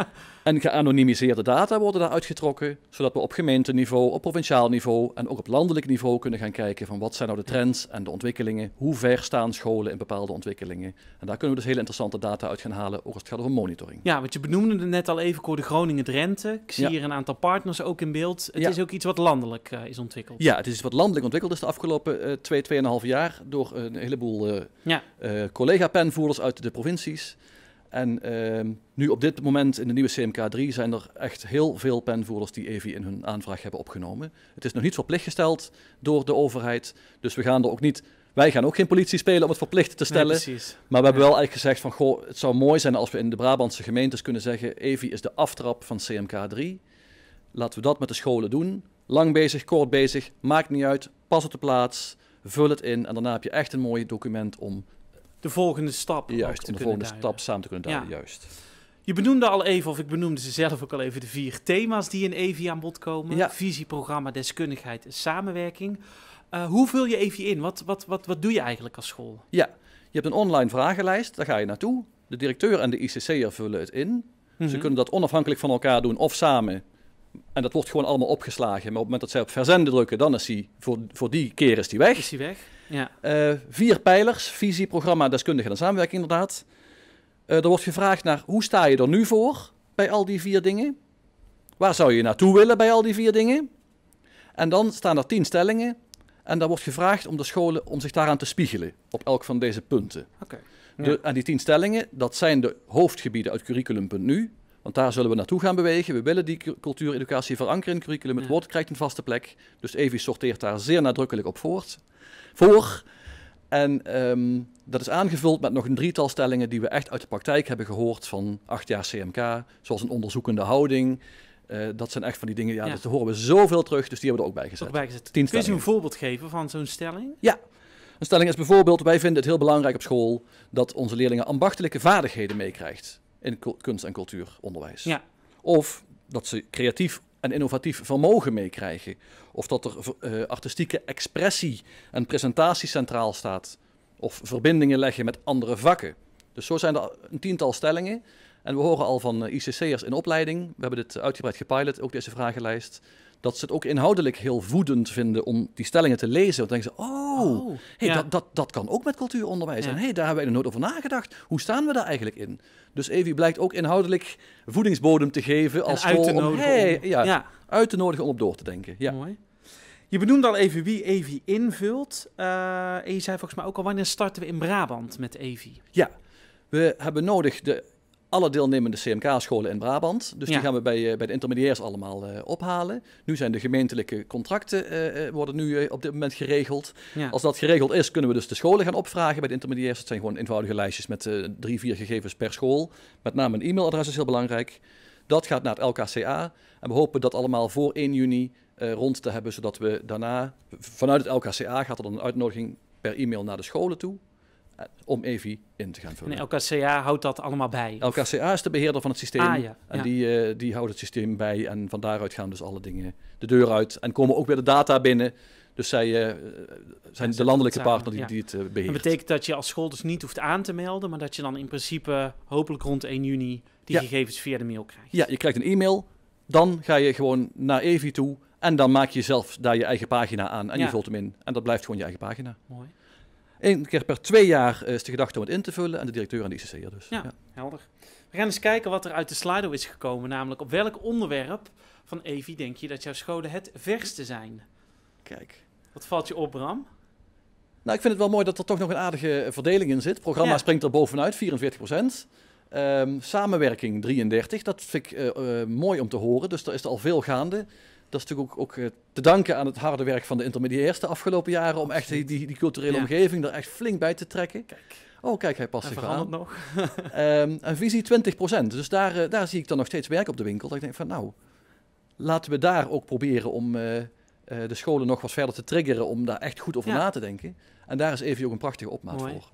en geanonimiseerde data worden daar uitgetrokken, zodat we op gemeenteniveau, op provinciaal niveau en ook op landelijk niveau kunnen gaan kijken van wat zijn nou de trends en de ontwikkelingen, hoe ver staan scholen in bepaalde ontwikkelingen. En daar kunnen we dus hele interessante data uit gaan halen, ook als het gaat over monitoring. Ja, want je benoemde het net al even, ik hoorde Groningen Drenthe. Ik zie hier een aantal partners ook in beeld. Het is ook iets wat landelijk eh, is ontwikkeld. Ja, het is iets wat landelijk ontwikkeld is de afgelopen uh, twee, tweeënhalf jaar door een heleboel uh, collega-penvoerders uit de provincies. En ehm, nu op dit moment in de nieuwe CMK3 zijn er echt heel veel penvoerders die EVI in hun aanvraag hebben opgenomen. Het is nog niet verplicht gesteld door de overheid, dus we gaan er ook niet... Wij gaan ook geen politie spelen om het verplicht te stellen. maar we hebben wel eigenlijk gezegd van, goh, het zou mooi zijn als we in de Brabantse gemeentes kunnen zeggen, EVI is de aftrap van CMK3. Laten we dat met de scholen doen. Lang bezig, kort bezig, maakt niet uit, pas op de plaats, vul het in en daarna heb je echt een mooi document om de volgende stap. Juist, de volgende stap samen te kunnen duiden, ja. juist. Je benoemde al even, of ik benoemde ze zelf ook al even, de vier thema's die in EVI aan bod komen. Ja. Visie, programma, deskundigheid en samenwerking. Eh, hoe vul je EVI in? Wat, wat, wat, wat doe je eigenlijk als school? Ja, je hebt een online vragenlijst, daar ga je naartoe. De directeur en de ICC'er vullen het in. Ze mhm. kunnen dat onafhankelijk van elkaar doen of samen. En dat wordt gewoon allemaal opgeslagen. Maar op het moment dat zij op verzenden drukken, dan is hij voor, voor die keer is die weg. Is die weg. Ja. Eh, vier pijlers, visie, programma, deskundige en samenwerking inderdaad. Uh, er wordt gevraagd naar hoe sta je er nu voor bij al die vier dingen? Waar zou je naartoe willen bij al die vier dingen? En dan staan er tien stellingen en daar wordt gevraagd om de scholen om zich daaraan te spiegelen op elk van deze punten. Oké. De Ja. en die tien stellingen, dat zijn de hoofdgebieden uit curriculum.nu. Want daar zullen we naartoe gaan bewegen. We willen die cultuur-educatie verankeren in het curriculum. Het woord krijgt een vaste plek. Dus Evi sorteert daar zeer nadrukkelijk op voort, voor. En ehm, dat is aangevuld met nog een drietal stellingen die we echt uit de praktijk hebben gehoord van acht jaar CMK. Zoals een onderzoekende houding. Eh, dat zijn echt van die dingen, ja, horen we zoveel terug, dus die hebben we er ook bij gezet. Ook bij gezet. Kun je een voorbeeld geven van zo'n stelling? Ja, een stelling is bijvoorbeeld, wij vinden het heel belangrijk op school dat onze leerlingen ambachtelijke vaardigheden meekrijgt in kunst- en cultuuronderwijs. Ja. Of dat ze creatief en innovatief vermogen meekrijgen. Of dat er eh, artistieke expressie en presentatie centraal staat. Of verbindingen leggen met andere vakken. Dus zo zijn er een tiental stellingen. En we horen al van eh, ICC'ers in opleiding. We hebben dit uitgebreid gepilot, ook deze vragenlijst dat ze het ook inhoudelijk heel voedend vinden om die stellingen te lezen. Want denken ze, oh, oh hey, dat, dat, dat kan ook met cultuuronderwijs. En hey, daar hebben wij er nooit over nagedacht. Hoe staan we daar eigenlijk in? Dus Evi blijkt ook inhoudelijk voedingsbodem te geven als school om, hey, ja, uit te nodigen om op door te denken. Ja. Mooi. Je benoemde al even wie Evi invult. Uh, en je zei volgens mij ook al, wanneer starten we in Brabant met Evi? Ja, we hebben nodig de alle deelnemende CMK-scholen in Brabant. Dus die gaan we bij, eh, bij de intermediairs allemaal eh, ophalen. Nu zijn de gemeentelijke contracten eh, worden nu op dit moment geregeld. Als dat geregeld is, kunnen we dus de scholen gaan opvragen bij de intermediairs. Dat zijn gewoon eenvoudige lijstjes met drie, vier gegevens per school. Met name een e-mailadres is heel belangrijk. Dat gaat naar het LKCA. En we hopen dat allemaal voor 1 juni rond te hebben, zodat we daarna vanuit het LKCA gaat er dan een uitnodiging per e-mail naar de scholen toe. Eh, om EVI in te gaan vullen. En LKCA houdt dat allemaal bij? Of? LKCA is de beheerder van het systeem. Ah, ja. En Die, eh, die houdt het systeem bij. En van daaruit gaan dus alle dingen de deur uit. En komen ook weer de data binnen. Dus zij uh, zijn de landelijke partner die, ja. het beheert. Dat betekent dat je als school dus niet hoeft aan te melden, maar dat je dan in principe hopelijk rond 1 juni die gegevens via de mail krijgt. Ja, je krijgt een e-mail, dan ga je gewoon naar Evi toe en dan maak je zelf daar je eigen pagina aan en je vult hem in. En dat blijft gewoon je eigen pagina. Mooi. Eén keer per twee jaar eh, is de gedachte om het in te vullen en de directeur en de ICC'er dus. Ja, helder. We gaan eens kijken wat er uit de Slido is gekomen, namelijk op welk onderwerp van Evi denk je dat jouw scholen het verste zijn? Kijk. Wat valt je op, Bram? Nou, ik vind het wel mooi dat er toch nog een aardige verdeling in zit. Programma springt er bovenuit, 44 procent. Ehm, samenwerking 33, dat vind ik eh, eh, mooi om te horen. Dus er is er al veel gaande dat is natuurlijk ook, ook, eh, te danken aan het harde werk van de intermediairs de afgelopen jaren. Om echt die, die, culturele omgeving er echt flink bij te trekken. Kijk. Oh, kijk, hij past zich aan. nog. Ehm, een visie 20%. Dus daar, eh, daar zie ik dan nog steeds werk op de winkel. Dat ik denk van nou, laten we daar ook proberen om... Eh, de scholen nog wat verder te triggeren om daar echt goed over na te denken. En daar is even ook een prachtige opmaat voor.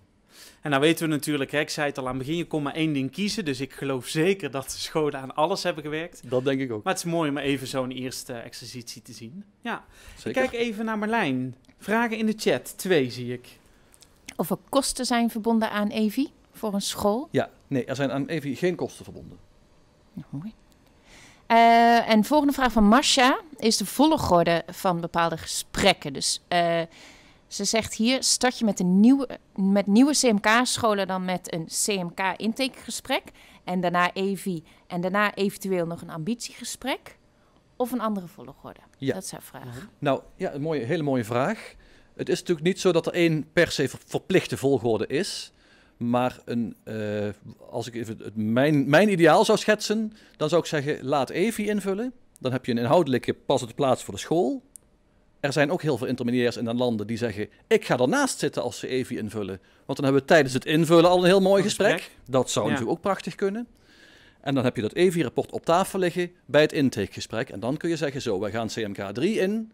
En dan weten we natuurlijk, hè, ik zei het al aan het begin, je kon maar één ding kiezen. Dus ik geloof zeker dat de scholen aan alles hebben gewerkt. Dat denk ik ook. Maar het is mooi om even zo'n eerste exercitie te zien. Ja. Zeker. Ik kijk even naar Marlijn. Vragen in de chat, twee zie ik. Of er kosten zijn verbonden aan EVI voor een school? Ja, nee, er zijn aan EVI geen kosten verbonden. mooi. Uh, en volgende vraag van Marcia is de volgorde van bepaalde gesprekken. Dus eh, ze zegt hier, start je met, een nieuwe, met nieuwe CMK-scholen dan met een CMK-intakegesprek en daarna EVI en daarna eventueel nog een ambitiegesprek of een andere volgorde? Dat is haar vraag. Nou, ja, een mooie, hele mooie vraag. Het is natuurlijk niet zo dat er één per se verplichte volgorde is. Maar een, eh, als ik even het, mijn, mijn ideaal zou schetsen, dan zou ik zeggen: laat EVI invullen. Dan heb je een inhoudelijke pas plaats voor de school er zijn ook heel veel intermediairs in de landen die zeggen: Ik ga ernaast zitten als ze Evi invullen. Want dan hebben we tijdens het invullen al een heel mooi gesprek. Dat zou natuurlijk ook prachtig kunnen. En dan heb je dat EVI-rapport op tafel liggen bij het intakegesprek. En dan kun je zeggen: Zo, wij gaan CMK 3 in.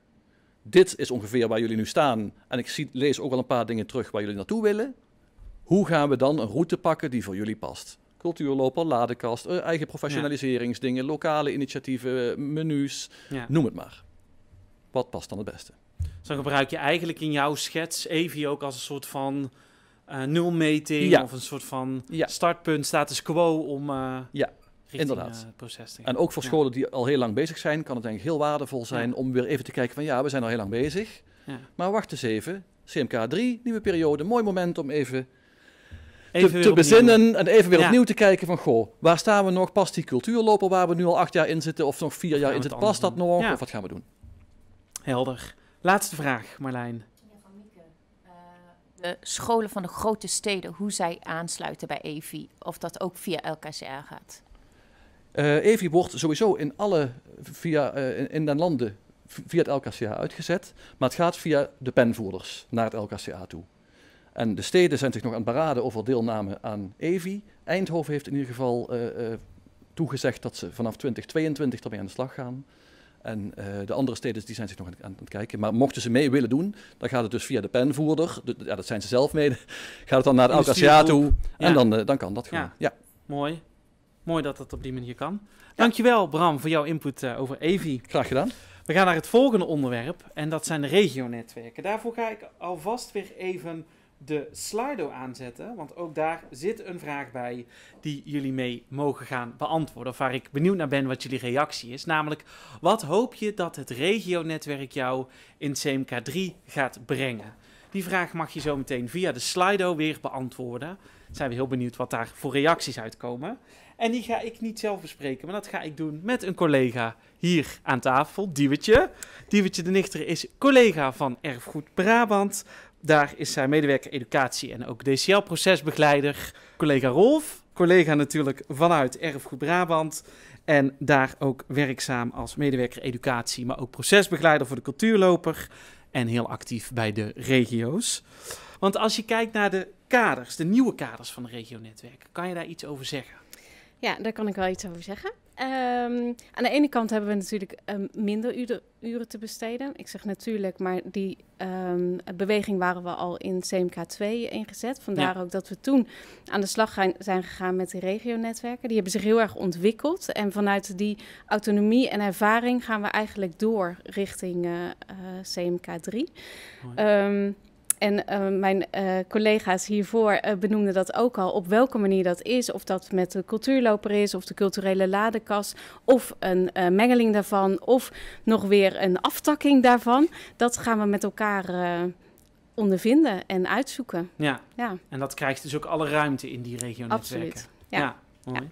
Dit is ongeveer waar jullie nu staan. En ik zie, lees ook al een paar dingen terug waar jullie naartoe willen. Hoe gaan we dan een route pakken die voor jullie past? Cultuurloper, ladenkast, eh, eigen professionaliseringsdingen, lokale initiatieven, eh, menus, noem het maar. Wat past dan het beste? Zo gebruik je eigenlijk in jouw schets Evi ook als een soort van eh, nulmeting of een soort van startpunt, status quo om uh, ja. Inderdaad. Eh, proces te En ook voor scholen die al heel lang bezig zijn, kan het denk ik heel waardevol zijn om weer even te kijken van ja, we zijn al heel lang bezig. Maar wacht eens even, CMK 3, nieuwe periode, mooi moment om even te, te bezinnen en even weer opnieuw te kijken van, goh, waar staan we nog? Past die cultuurloper waar we nu al acht jaar in zitten of nog vier jaar in zitten? Past dat nog? Of wat gaan we doen? Helder. Laatste vraag, Marlijn. Eh, de scholen van de grote steden, hoe zij aansluiten bij EVI, of dat ook via LKCR gaat? Uh, EVI wordt sowieso in alle via, eh, in de landen via het LKCA uitgezet, maar het gaat via de penvoerders naar het LKCA toe. En de steden zijn zich nog aan het beraden over deelname aan EVI. Eindhoven heeft in ieder geval toegezegd dat ze vanaf 2022 ermee aan de slag gaan. En eh, de andere steden die zijn zich nog aan, aan, het kijken. Maar mochten ze mee willen doen, dan gaat het dus via de penvoerder. ja, dat zijn ze zelf mee. gaat het dan naar de Alcacia toe. En dan, eh, dan kan dat gewoon. Ja. Mooi. Mooi dat dat op die manier kan. Dankjewel Bram voor jouw input eh, over EVI. Graag gedaan. We gaan naar het volgende onderwerp en dat zijn de regionetwerken. Daarvoor ga ik alvast weer even de Slido aanzetten. Want ook daar zit een vraag bij die jullie mee mogen gaan beantwoorden. Of waar ik benieuwd naar ben wat jullie reactie is. Namelijk, wat hoop je dat het regionetwerk jou in CMK3 gaat brengen? Die vraag mag je zo meteen via de Slido weer beantwoorden. Zijn we heel benieuwd wat daar voor reacties uitkomen. En die ga ik niet zelf bespreken, maar dat ga ik doen met een collega hier aan tafel, Diewetje. Diewetje de Nichter is collega van Erfgoed Brabant. Daar is zij medewerker educatie en ook DCL-procesbegeleider. Collega Rolf, collega natuurlijk vanuit Erfgoed Brabant. En daar ook werkzaam als medewerker educatie, maar ook procesbegeleider voor de cultuurloper. En heel actief bij de regio's. Want als je kijkt naar de kaders, de nieuwe kaders van de regionetwerken, kan je daar iets over zeggen? Ja, daar kan ik wel iets over zeggen. Ehm, aan de ene kant hebben we natuurlijk ehm, minder uren, uren, te besteden. Ik zeg natuurlijk, maar die ehm, beweging waren we al in CMK2 ingezet. Vandaar ook dat we toen aan de slag zijn gegaan met de regionetwerken. Die hebben zich heel erg ontwikkeld. En vanuit die autonomie en ervaring gaan we eigenlijk door richting eh, eh, CMK3. En eh, mijn eh, collega's hiervoor eh, benoemden dat ook al. Op welke manier dat is, of dat met de cultuurloper is, of de culturele ladekast, of een mengeling daarvan, of nog weer een aftakking daarvan. Dat gaan we met elkaar ondervinden en uitzoeken. Ja. ja, en dat krijgt dus ook alle ruimte in die regio Absoluut. Ja. ja,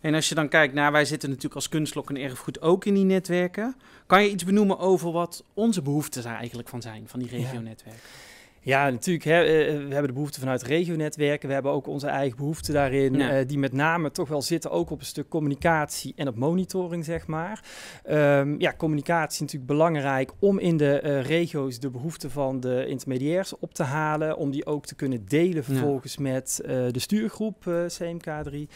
En als je dan kijkt naar, wij zitten natuurlijk als kunstlok en erfgoed ook in die netwerken. Kan je iets benoemen over wat onze behoeften daar eigenlijk van zijn, van die regio ja, natuurlijk. Hè, eh, eh, we hebben de behoefte vanuit regionetwerken. We hebben ook onze eigen behoeften daarin. Eh, die met name toch wel zitten ook op een stuk communicatie en op monitoring, zeg maar. Ehm, ja, communicatie is natuurlijk belangrijk om in de regio's de behoeften van de intermediairs op te halen. Om die ook te kunnen delen vervolgens met de stuurgroep uh, CMK3.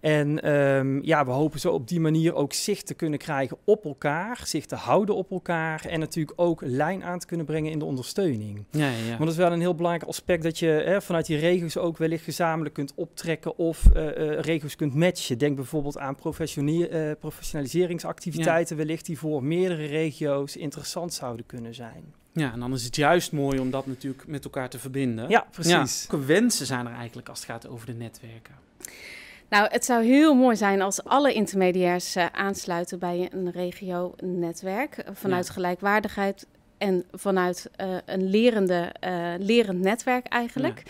En ehm, ja, we hopen zo op die manier ook zicht te kunnen krijgen op elkaar. Zicht te houden op elkaar. En natuurlijk ook lijn aan te kunnen brengen in de ondersteuning. Ja, ja is wel een heel belangrijk aspect dat je hè, vanuit die regio's ook wellicht gezamenlijk kunt optrekken of eh, eh, regio's kunt matchen. Denk bijvoorbeeld aan uh, professionaliseringsactiviteiten, wellicht die voor meerdere regio's interessant zouden kunnen zijn. Ja, en dan is het juist mooi om dat natuurlijk met elkaar te verbinden. Ja, precies. Welke wensen zijn er eigenlijk als het gaat over de netwerken? Nou, het zou heel mooi zijn als alle intermediairs aansluiten bij een regio-netwerk. Vanuit gelijkwaardigheid en vanuit eh, een lerende, eh, lerend netwerk eigenlijk.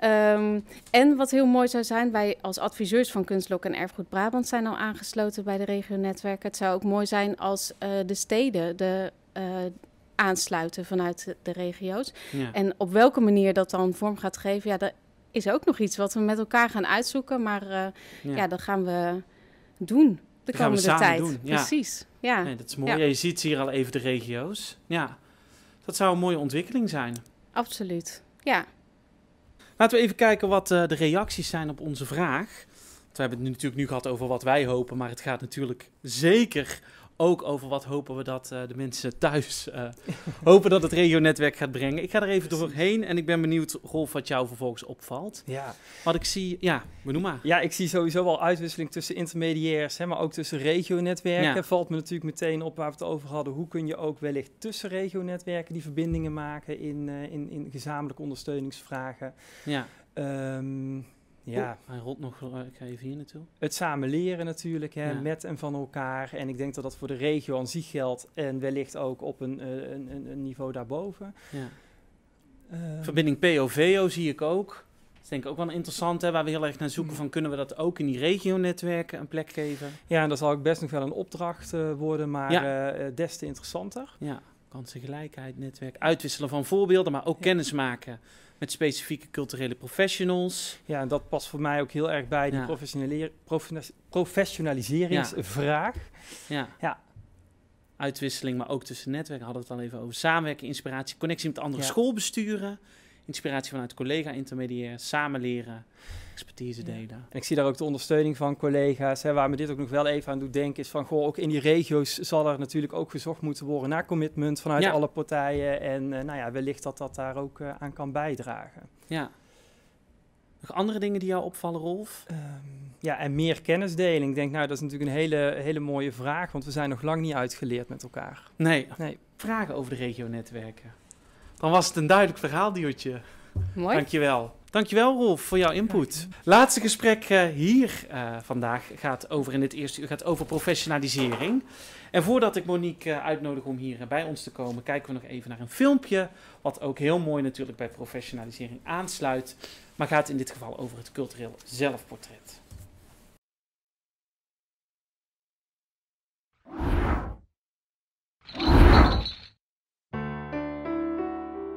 Ehm, en wat heel mooi zou zijn, wij als adviseurs van Kunstlok en Erfgoed Brabant zijn al aangesloten bij de regionetwerken. Het zou ook mooi zijn als eh, de steden de, aansluiten vanuit de regio's. En op welke manier dat dan vorm gaat geven, ja, dat is ook nog iets wat we met elkaar gaan uitzoeken. Maar ja. dat gaan we doen de komende tijd. Doen, ja. Precies. Ja. Nee, dat is mooi. Ja. je ziet hier al even de regio's. Ja, dat zou een mooie ontwikkeling zijn. Absoluut, ja. Laten we even kijken wat eh, de reacties zijn op onze vraag. Want we hebben het nu natuurlijk nu gehad over wat wij hopen, maar het gaat natuurlijk zeker ook over wat hopen we dat eh, de mensen thuis eh, hopen dat het regionetwerk gaat brengen. Ik ga er even doorheen en ik ben benieuwd, Rolf, wat jou vervolgens opvalt. Ja. Wat ik zie, ja, benoem maar. Ja, ik zie sowieso wel uitwisseling tussen intermediairs, hè, maar ook tussen regionetwerken. Valt me natuurlijk meteen op waar we het over hadden. Hoe kun je ook wellicht tussen regionetwerken die verbindingen maken in, uh, in, in gezamenlijke ondersteuningsvragen? Ja. Ehm, ja, oh, hij rolt nog. Eh, ik ga hier naartoe. Het samen leren natuurlijk, hè, met en van elkaar. En ik denk dat dat voor de regio aan zich geldt. En wellicht ook op een, eh, een, een niveau daarboven. Ja. Ehm, Verbinding POVO zie ik ook. Dat is denk ik ook wel interessant, hè, waar we heel erg naar zoeken van kunnen we dat ook in die regionetwerken een plek geven. Ja, en dat zal ook best nog wel een opdracht uh, worden, maar ja. des te interessanter. Ja, kansengelijkheid, netwerk, uitwisselen van voorbeelden, maar ook kennis maken met specifieke culturele professionals. Ja, en dat past voor mij ook heel erg bij die ja. vraag. professionaliseringsvraag. Ja. ja. Uitwisseling, maar ook tussen netwerken. Hadden we het al even over samenwerken, inspiratie, connectie met andere schoolbesturen inspiratie vanuit collega intermediair, samen leren, expertise delen. En ik zie daar ook de ondersteuning van collega's. Hè, waar me dit ook nog wel even aan doet denken, is van goh, ook in die regio's zal er natuurlijk ook gezocht moeten worden naar commitment vanuit alle partijen. En eh, nou ja, wellicht dat dat daar ook eh, aan kan bijdragen. Ja. Nog andere dingen die jou opvallen, Rolf? Ehm, ja, en meer kennisdeling. Ik denk, nou, dat is natuurlijk een hele, hele mooie vraag, want we zijn nog lang niet uitgeleerd met elkaar. Nee. nee. Vragen over de regionetwerken? Dan was het een duidelijk verhaal, Diertje. Mooi. Dankjewel. Dankjewel Rolf voor jouw input. Laatste gesprek eh, hier eh, vandaag gaat over in dit eerste uur gaat over professionalisering. En voordat ik Monique eh, uitnodig om hier bij ons te komen, kijken we nog even naar een filmpje. Wat ook heel mooi natuurlijk bij professionalisering aansluit. Maar gaat in dit geval over het cultureel zelfportret.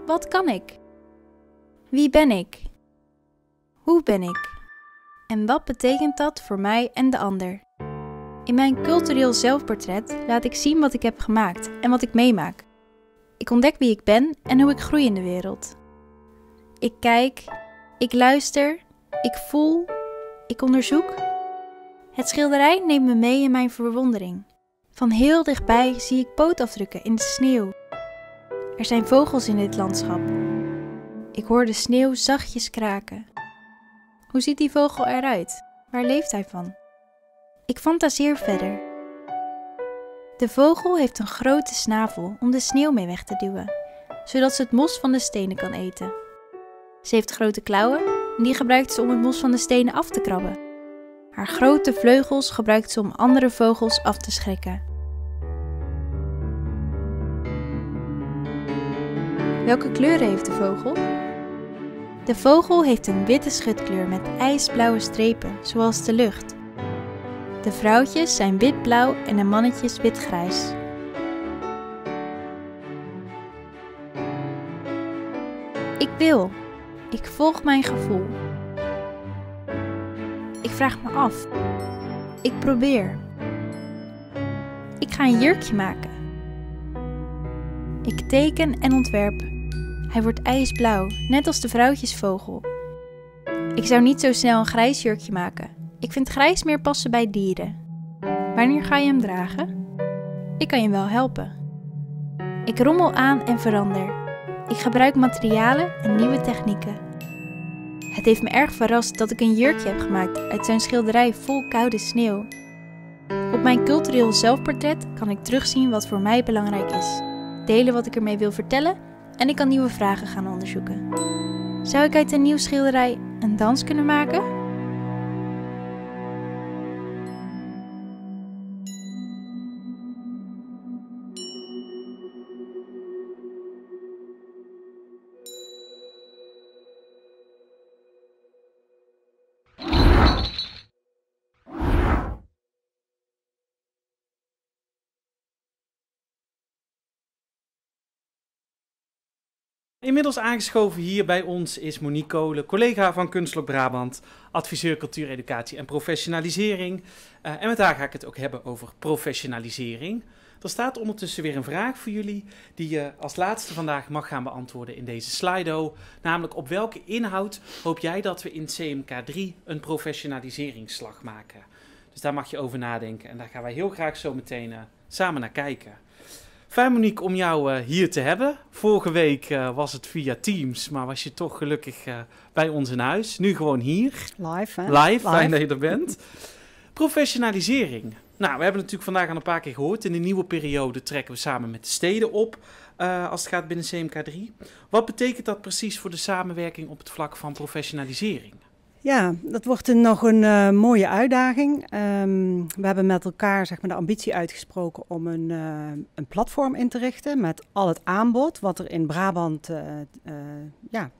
Wat kan ik? Wie ben ik? Hoe ben ik? En wat betekent dat voor mij en de ander? In mijn cultureel zelfportret laat ik zien wat ik heb gemaakt en wat ik meemaak. Ik ontdek wie ik ben en hoe ik groei in de wereld. Ik kijk, ik luister, ik voel, ik onderzoek. Het schilderij neemt me mee in mijn verwondering. Van heel dichtbij zie ik pootafdrukken in de sneeuw er zijn vogels in dit landschap. Ik hoor de sneeuw zachtjes kraken. Hoe ziet die vogel eruit? Waar leeft hij van? Ik fantaseer verder. De vogel heeft een grote snavel om de sneeuw mee weg te duwen, zodat ze het mos van de stenen kan eten. Ze heeft grote klauwen en die gebruikt ze om het mos van de stenen af te krabben. Haar grote vleugels gebruikt ze om andere vogels af te schrikken. Welke kleuren heeft de vogel? De vogel heeft een witte schutkleur met ijsblauwe strepen, zoals de lucht. De vrouwtjes zijn witblauw en de mannetjes witgrijs. Ik wil. Ik volg mijn gevoel. Ik vraag me af. Ik probeer. Ik ga een jurkje maken. Ik teken en ontwerp. Hij wordt ijsblauw, net als de vrouwtjesvogel. Ik zou niet zo snel een grijs jurkje maken. Ik vind grijs meer passen bij dieren. Wanneer ga je hem dragen? Ik kan je wel helpen. Ik rommel aan en verander. Ik gebruik materialen en nieuwe technieken. Het heeft me erg verrast dat ik een jurkje heb gemaakt uit zijn schilderij vol koude sneeuw. Op mijn cultureel zelfportret kan ik terugzien wat voor mij belangrijk is, delen wat ik ermee wil vertellen en ik kan nieuwe vragen gaan onderzoeken. Zou ik uit een nieuw schilderij een dans kunnen maken? Inmiddels aangeschoven hier bij ons is Monique Kolen, collega van Kunstlok Brabant, adviseur cultuur, educatie en professionalisering. Eh, en met haar ga ik het ook hebben over professionalisering. Er staat ondertussen weer een vraag voor jullie die je als laatste vandaag mag gaan beantwoorden in deze slido. Namelijk op welke inhoud hoop jij dat we in CMK3 een professionaliseringsslag maken? Dus daar mag je over nadenken en daar gaan wij heel graag zo meteen eh, samen naar kijken. Fijn Monique om jou eh, hier te hebben. Vorige week eh, was het via Teams, maar was je toch gelukkig eh, bij ons in huis. Nu gewoon hier. Live, hè? Live, Live. fijn dat je er bent. Professionalisering. Nou, we hebben natuurlijk vandaag al een paar keer gehoord. In de nieuwe periode trekken we samen met de steden op als het gaat binnen CMK3. Wat betekent dat precies voor de samenwerking op het vlak van professionalisering? Ja, dat wordt een, nog een eh, mooie uitdaging. Ehm, we hebben met elkaar zeg maar, de ambitie uitgesproken om een, eh, een platform in te richten met al het aanbod wat er in Brabant eh, ja,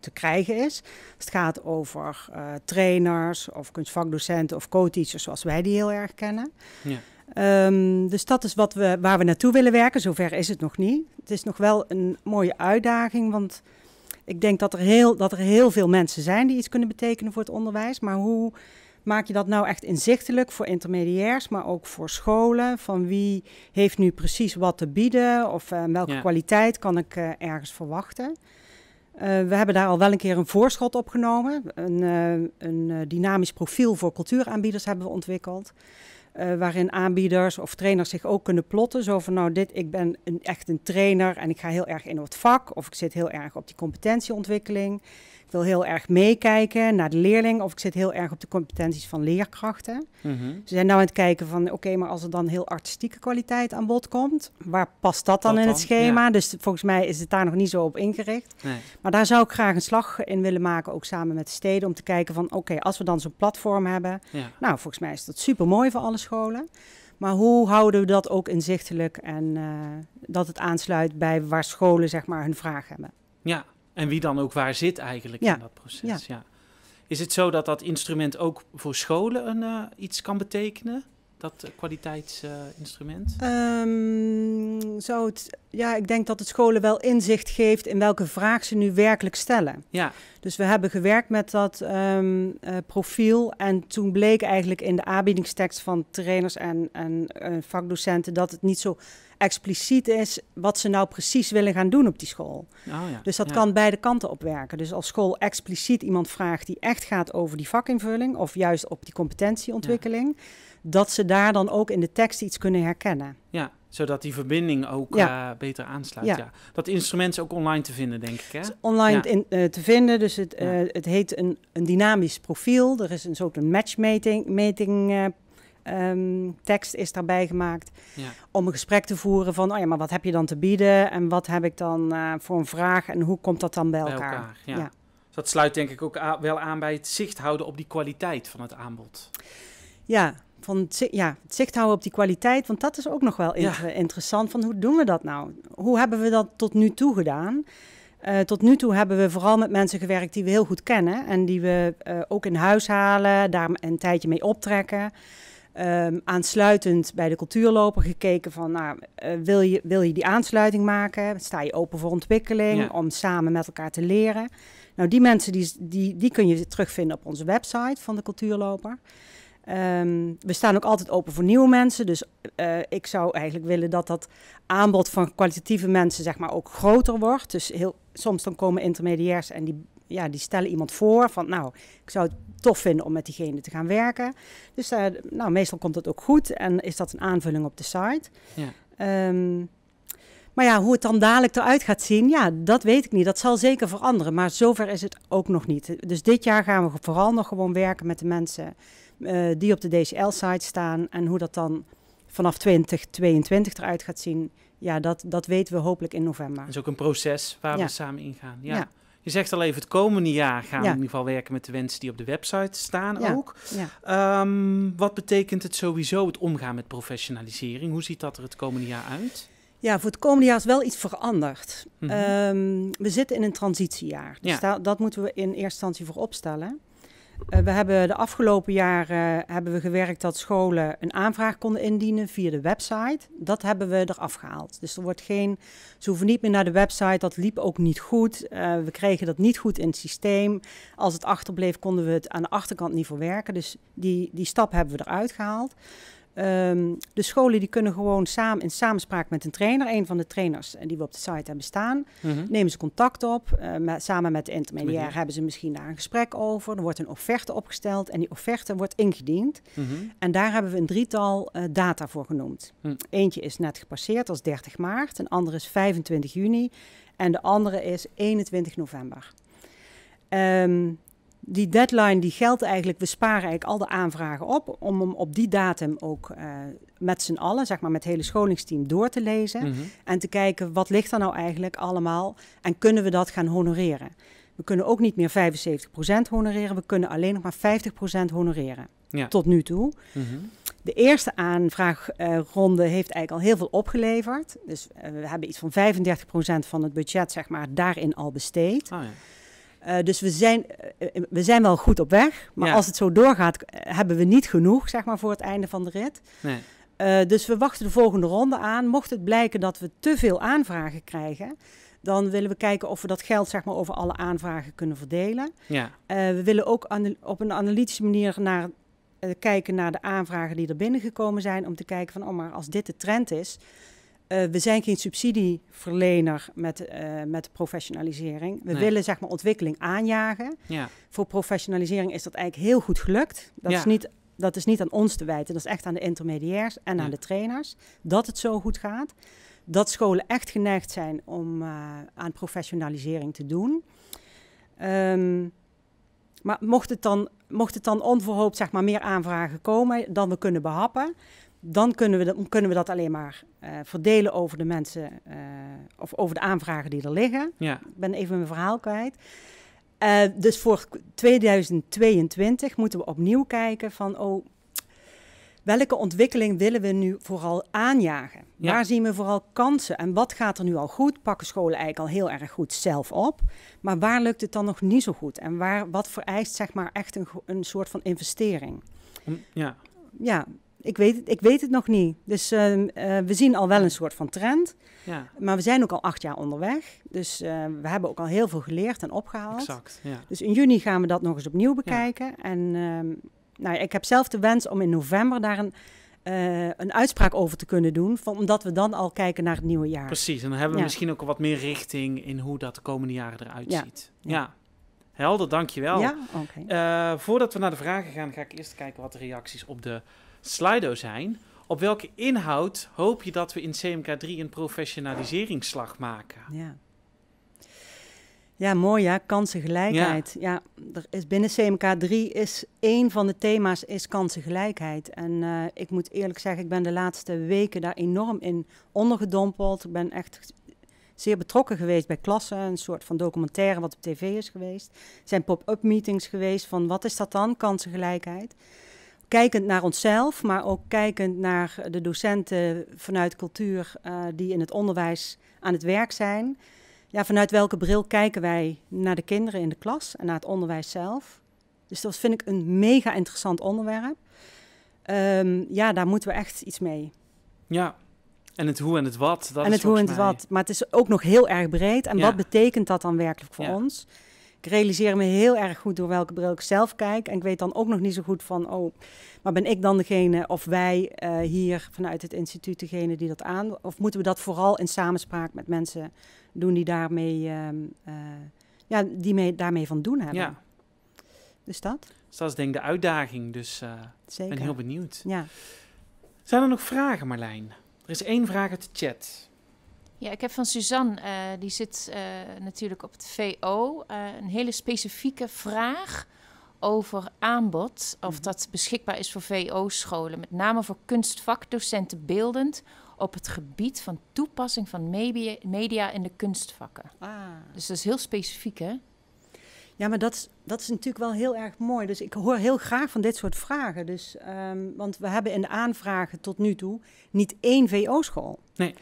te krijgen is. het gaat over trainers of kunstvakdocenten of co-teachers zoals wij die heel erg kennen. Ja. Ehm, dus dat is wat we, waar we naartoe willen werken. Zover is het nog niet. Het is nog wel een mooie uitdaging, want ik denk dat er, heel, dat er heel veel mensen zijn die iets kunnen betekenen voor het onderwijs. Maar hoe maak je dat nou echt inzichtelijk voor intermediairs, maar ook voor scholen? Van wie heeft nu precies wat te bieden of eh, welke kwaliteit kan ik eh, ergens verwachten? Eh, we hebben daar al wel een keer een voorschot op genomen. Een, een dynamisch profiel voor cultuuraanbieders hebben we ontwikkeld. Eh, waarin aanbieders of trainers zich ook kunnen plotten. Zo van nou, dit, ik ben echt een trainer en ik ga heel erg in het vak. Of ik zit heel erg op die competentieontwikkeling wil heel erg meekijken naar de leerling of ik zit heel erg op de competenties van leerkrachten. Mhm. Ze zijn nou aan het kijken van oké, maar als er dan heel artistieke kwaliteit aan bod komt, waar past dat dan in het schema? Dus volgens mij is het daar nog niet zo op ingericht. Nee. Maar daar zou ik graag een slag in willen maken, ook samen met de steden, om te kijken van oké, als we dan zo'n platform hebben, nou volgens mij is dat super mooi voor alle scholen. Maar hoe houden we dat ook inzichtelijk en eh, dat het aansluit bij waar scholen zeg maar hun vraag hebben? Ja, en wie dan ook waar zit eigenlijk in dat proces. Ja. Is het zo dat dat instrument ook voor scholen een, eh, iets kan betekenen? Dat eh, kwaliteitsinstrument? Ehm, zou het, ja, ik denk dat het scholen wel inzicht geeft in welke vraag ze nu werkelijk stellen. Ja. Dus we hebben gewerkt met dat ehm, eh, profiel. En toen bleek eigenlijk in de aanbiedingstekst van trainers en, en vakdocenten dat het niet zo expliciet is wat ze nou precies willen gaan doen op die school. Oh, ja. Dus dat kan beide kanten op werken. Dus als school expliciet iemand vraagt die echt gaat over die vakinvulling of juist op die competentieontwikkeling, dat ze daar dan ook in de tekst iets kunnen herkennen. Ja, zodat die verbinding ook eh, beter aansluit. Ja. Dat instrument is ook online te vinden, denk ik. Hè? Online in, eh, te vinden, dus het, eh, het heet een, een dynamisch profiel. Er is een soort een matchmaking meting, um, tekst is daarbij gemaakt. Om een gesprek te voeren van, oh ja, maar wat heb je dan te bieden? En wat heb ik dan eh, voor een vraag? En hoe komt dat dan bij elkaar? ja. Dus dat sluit denk ik ook wel aan bij het zicht houden op die kwaliteit van het aanbod. Ja, van het, ja, het zicht houden op die kwaliteit. Want dat is ook nog wel interessant. Van hoe doen we dat nou? Hoe hebben we dat tot nu toe gedaan? Eh, tot nu toe hebben we vooral met mensen gewerkt die we heel goed kennen. En die we eh, ook in huis halen, daar een tijdje mee optrekken. Ehm, aansluitend bij de cultuurloper gekeken van, nou, eh, wil, je, wil je die aansluiting maken? Sta je open voor ontwikkeling om samen met elkaar te leren? Nou, die mensen die, die, die kun je terugvinden op onze website van de cultuurloper. Ehm, we staan ook altijd open voor nieuwe mensen. Dus eh, ik zou eigenlijk willen dat dat aanbod van kwalitatieve mensen zeg maar, ook groter wordt. Dus heel, soms dan komen intermediairs en die, ja, die stellen iemand voor van nou, ik zou het tof vinden om met diegene te gaan werken. Dus uh, nou, meestal komt dat ook goed en is dat een aanvulling op de site. Ja. Ehm, maar ja, hoe het dan dadelijk eruit gaat zien, ja, dat weet ik niet. Dat zal zeker veranderen, maar zover is het ook nog niet. Dus dit jaar gaan we vooral nog gewoon werken met de mensen eh, die op de DCL-site staan. En hoe dat dan vanaf 2022 eruit gaat zien, ja, dat, dat weten we hopelijk in november. Dat is ook een proces waar we samen ingaan. ja. ja. Je zegt al even, het komende jaar gaan we in ieder geval werken met de wensen die op de website staan ook. Ehm, wat betekent het sowieso, het omgaan met professionalisering? Hoe ziet dat er het komende jaar uit? Ja, voor het komende jaar is wel iets veranderd. Mhm. Ehm, we zitten in een transitiejaar. Dus dat moeten we in eerste instantie voor opstellen. Eh, we hebben de afgelopen jaren eh, hebben we gewerkt dat scholen een aanvraag konden indienen via de website. Dat hebben we eraf gehaald. Dus er wordt geen, ze hoeven niet meer naar de website. Dat liep ook niet goed. Eh, we kregen dat niet goed in het systeem. Als het achterbleef konden we het aan de achterkant niet verwerken. Dus die, die stap hebben we eruit gehaald. Ehm, de scholen die kunnen gewoon samen in samenspraak met een trainer, een van de trainers eh, die we op de site hebben staan, mhm. nemen ze contact op. Eh, samen met de intermediair hebben ze misschien daar een gesprek over. Er wordt een offerte opgesteld en die offerte wordt ingediend. Mhm. En daar hebben we een drietal eh, data voor genoemd. Hm. Eentje is net gepasseerd, als 30 maart. Een andere is 25 juni. En de andere is 21 november. Um, die deadline die geldt eigenlijk, we sparen eigenlijk al de aanvragen op om hem op die datum ook eh, met z'n allen, zeg maar met het hele scholingsteam, door te lezen. Mhm. En te kijken wat ligt er nou eigenlijk allemaal en kunnen we dat gaan honoreren. We kunnen ook niet meer 75% honoreren, we kunnen alleen nog maar 50% honoreren. Tot nu toe. Mhm. De eerste aanvraagronde heeft eigenlijk al heel veel opgeleverd. Dus eh, we hebben iets van 35% van het budget, zeg maar, daarin al besteed. Ah, ja. Eh, dus we zijn, eh, eh, we zijn wel goed op weg. Maar als het zo doorgaat, hebben we niet genoeg zeg maar, voor het einde van de rit. Nee. dus we wachten de volgende ronde aan. Mocht het blijken dat we te veel aanvragen krijgen, dan willen we kijken of we dat geld zeg maar, over alle aanvragen kunnen verdelen. Ja. we willen ook op een analytische manier naar, kijken naar de aanvragen die er binnengekomen zijn. Om te kijken van, oh maar als dit de trend is, eh, we zijn geen subsidieverlener met, eh, met professionalisering. We willen zeg maar ontwikkeling aanjagen. Ja. Voor professionalisering is dat eigenlijk heel goed gelukt. Dat, is niet, dat is niet aan ons te wijten. Dat is echt aan de intermediairs en aan de trainers. Dat het zo goed gaat. Dat scholen echt geneigd zijn om eh, aan professionalisering te doen. Ehm, maar mocht het, dan, mocht het dan onverhoopt zeg maar, meer aanvragen komen dan we kunnen behappen, dan kunnen we, dat, kunnen we dat alleen maar eh, verdelen over de mensen eh, of over de aanvragen die er liggen. Ja. Ik ben even mijn verhaal kwijt. Eh, dus voor 2022 moeten we opnieuw kijken van oh, welke ontwikkeling willen we nu vooral aanjagen? Waar zien we vooral kansen en wat gaat er nu al goed? Pakken scholen eigenlijk al heel erg goed zelf op, maar waar lukt het dan nog niet zo goed? En waar, wat vereist zeg maar echt een, een soort van investering? Ja. Ja, ik weet, het, ik weet het nog niet. Dus ehm, eh, we zien al wel een soort van trend. Ja. Maar we zijn ook al acht jaar onderweg. Dus eh, we hebben ook al heel veel geleerd en opgehaald. Exact, ja. Dus in juni gaan we dat nog eens opnieuw bekijken. En ehm, nou, ik heb zelf de wens om in november daar een, eh, een uitspraak over te kunnen doen. Van, omdat we dan al kijken naar het nieuwe jaar. Precies, en dan hebben we misschien ook wat meer richting in hoe dat de komende jaren eruit ja. ziet. Ja. Helder, dankjewel. Ja? Okay. voordat we naar de vragen gaan, ga ik eerst kijken wat de reacties op de Slido zijn, op welke inhoud hoop je dat we in CMK3 een professionaliseringsslag maken? Ja. Ja, mooi ja, kansengelijkheid. Ja, ja er is binnen CMK3 is één van de thema's is kansengelijkheid. En eh, ik moet eerlijk zeggen, ik ben de laatste weken daar enorm in ondergedompeld. Ik ben echt zeer betrokken geweest bij klassen, een soort van documentaire wat op tv is geweest. Er zijn pop-up meetings geweest van wat is dat dan, kansengelijkheid kijkend naar onszelf, maar ook kijkend naar de docenten vanuit cultuur eh, die in het onderwijs aan het werk zijn. Ja, vanuit welke bril kijken wij naar de kinderen in de klas en naar het onderwijs zelf? Dus dat vind ik een mega interessant onderwerp. Ehm, ja, daar moeten we echt iets mee. Ja, en het hoe en het wat. Dat en het hoe en het wat. Maar het is ook nog heel erg breed. En wat betekent dat dan werkelijk voor ja. ons? Ik realiseer me heel erg goed door welke bril ik zelf kijk. En ik weet dan ook nog niet zo goed van, oh, maar ben ik dan degene of wij eh, hier vanuit het instituut degene die dat aan... Of moeten we dat vooral in samenspraak met mensen doen die, daarmee, ehm, eh, ja, die mee, daarmee van doen hebben? Ja. Dus dat. Dus dat is denk ik de uitdaging. Dus eh, ik ben heel benieuwd. Ja. Zijn er nog vragen, Marlijn? Er is één vraag uit de chat. Ja, ik heb van Suzanne, eh, die zit eh, natuurlijk op het VO, eh, een hele specifieke vraag over aanbod. Of mhm. dat beschikbaar is voor VO-scholen, met name voor kunstvakdocenten beeldend op het gebied van toepassing van media, in de kunstvakken. Ah. Dus dat is heel specifiek, hè? Ja, maar dat, dat is natuurlijk wel heel erg mooi. Dus ik hoor heel graag van dit soort vragen. Dus, ehm, want we hebben in de aanvragen tot nu toe niet één VO-school. Nee.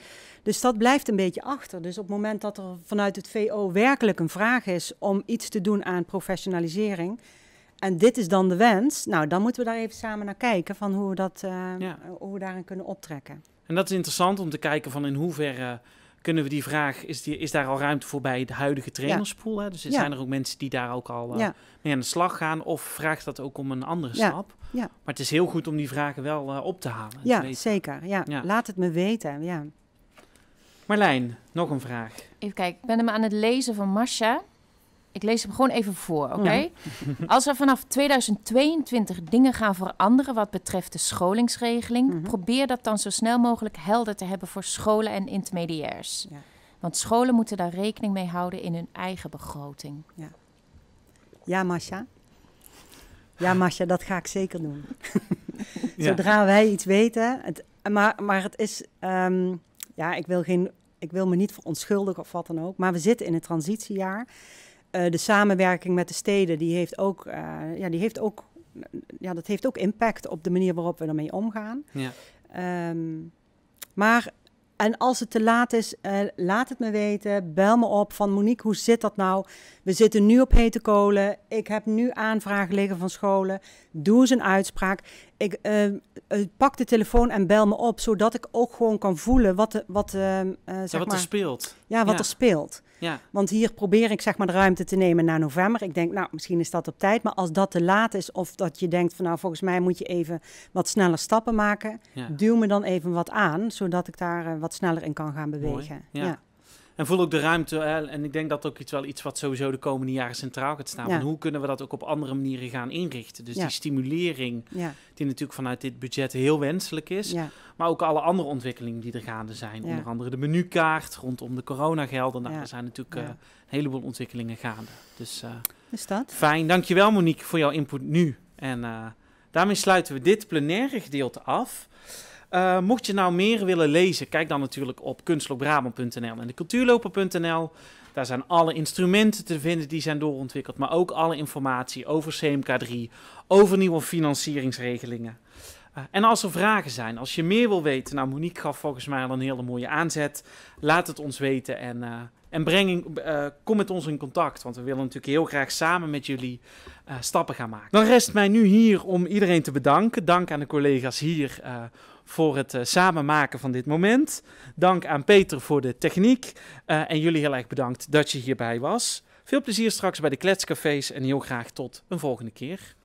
Dus dat blijft een beetje achter. Dus op het moment dat er vanuit het VO werkelijk een vraag is om iets te doen aan professionalisering. En dit is dan de wens. Nou, dan moeten we daar even samen naar kijken van hoe we, dat, eh, hoe we daarin kunnen optrekken. En dat is interessant om te kijken van in hoeverre kunnen we die vraag, is, die, is daar al ruimte voor bij de huidige trainerspool? Hè? Dus zijn er ook mensen die daar ook al eh, ja. mee aan de slag gaan? Of vraagt dat ook om een andere stap? Ja. Maar het is heel goed om die vragen wel eh, op te halen. Ja, zeker. Ja. Laat het me weten. Ja. Marlijn, nog een vraag. Even kijken, ik ben hem aan het lezen van Masha. Ik lees hem gewoon even voor, oké? Als er vanaf 2022 dingen gaan veranderen wat betreft de scholingsregeling, mhm. probeer dat dan zo snel mogelijk helder te hebben voor scholen en intermediairs. Ja. Want scholen moeten daar rekening mee houden in hun eigen begroting. Ja, ja Masha. Ja, Masha, dat ga ik zeker doen. Zodra wij iets weten. Het, maar, maar het is. Ehm, ja, ik wil geen ik wil me niet verontschuldigen of wat dan ook. Maar we zitten in een transitiejaar. Eh, de samenwerking met de steden, die heeft ook, eh, ja, die heeft ook, ja, dat heeft ook impact op de manier waarop we ermee omgaan. Ja. Ehm, maar en als het te laat is, eh, laat het me weten. Bel me op van Monique, hoe zit dat nou? We zitten nu op hete kolen. Ik heb nu aanvragen liggen van scholen. Doe eens een uitspraak. Ik uh, pak de telefoon en bel me op, zodat ik ook gewoon kan voelen wat, de, eh, ehm, zeg ja, wat er speelt. Ja, wat er speelt. Ja. Want hier probeer ik zeg maar de ruimte te nemen naar november. Ik denk, nou, misschien is dat op tijd. Maar als dat te laat is of dat je denkt van nou, volgens mij moet je even wat sneller stappen maken. Duw me dan even wat aan, zodat ik daar eh, wat sneller in kan gaan bewegen. ja. En voel ook de ruimte. en ik denk dat ook iets wel iets wat sowieso de komende jaren centraal gaat staan. hoe kunnen we dat ook op andere manieren gaan inrichten? Dus die stimulering, die natuurlijk vanuit dit budget heel wenselijk is. Maar ook alle andere ontwikkelingen die er gaande zijn. Onder andere de menukaart rondom de coronagelden. Daar nou, zijn natuurlijk eh, een heleboel ontwikkelingen gaande. Dus, uh, is dat. fijn. Dankjewel Monique voor jouw input nu. En eh, daarmee sluiten we dit plenaire gedeelte af. Eh, mocht je nou meer willen lezen, kijk dan natuurlijk op kunstlokbrabant.nl en de cultuurloper.nl. Daar zijn alle instrumenten te vinden die zijn doorontwikkeld, maar ook alle informatie over CMK3, over nieuwe financieringsregelingen. Eh, en als er vragen zijn, als je meer wil weten, nou Monique gaf volgens mij al een hele mooie aanzet, laat het ons weten en, eh, en breng kom met ons in contact, want we willen natuurlijk heel graag samen met jullie stappen gaan maken. Dan rest mij nu hier om iedereen te bedanken. Dank aan de collega's hier voor het eh, samen maken van dit moment. Dank aan Peter voor de techniek. Eh, en jullie heel erg bedankt dat je hierbij was. Veel plezier straks bij de kletscafés en heel graag tot een volgende keer.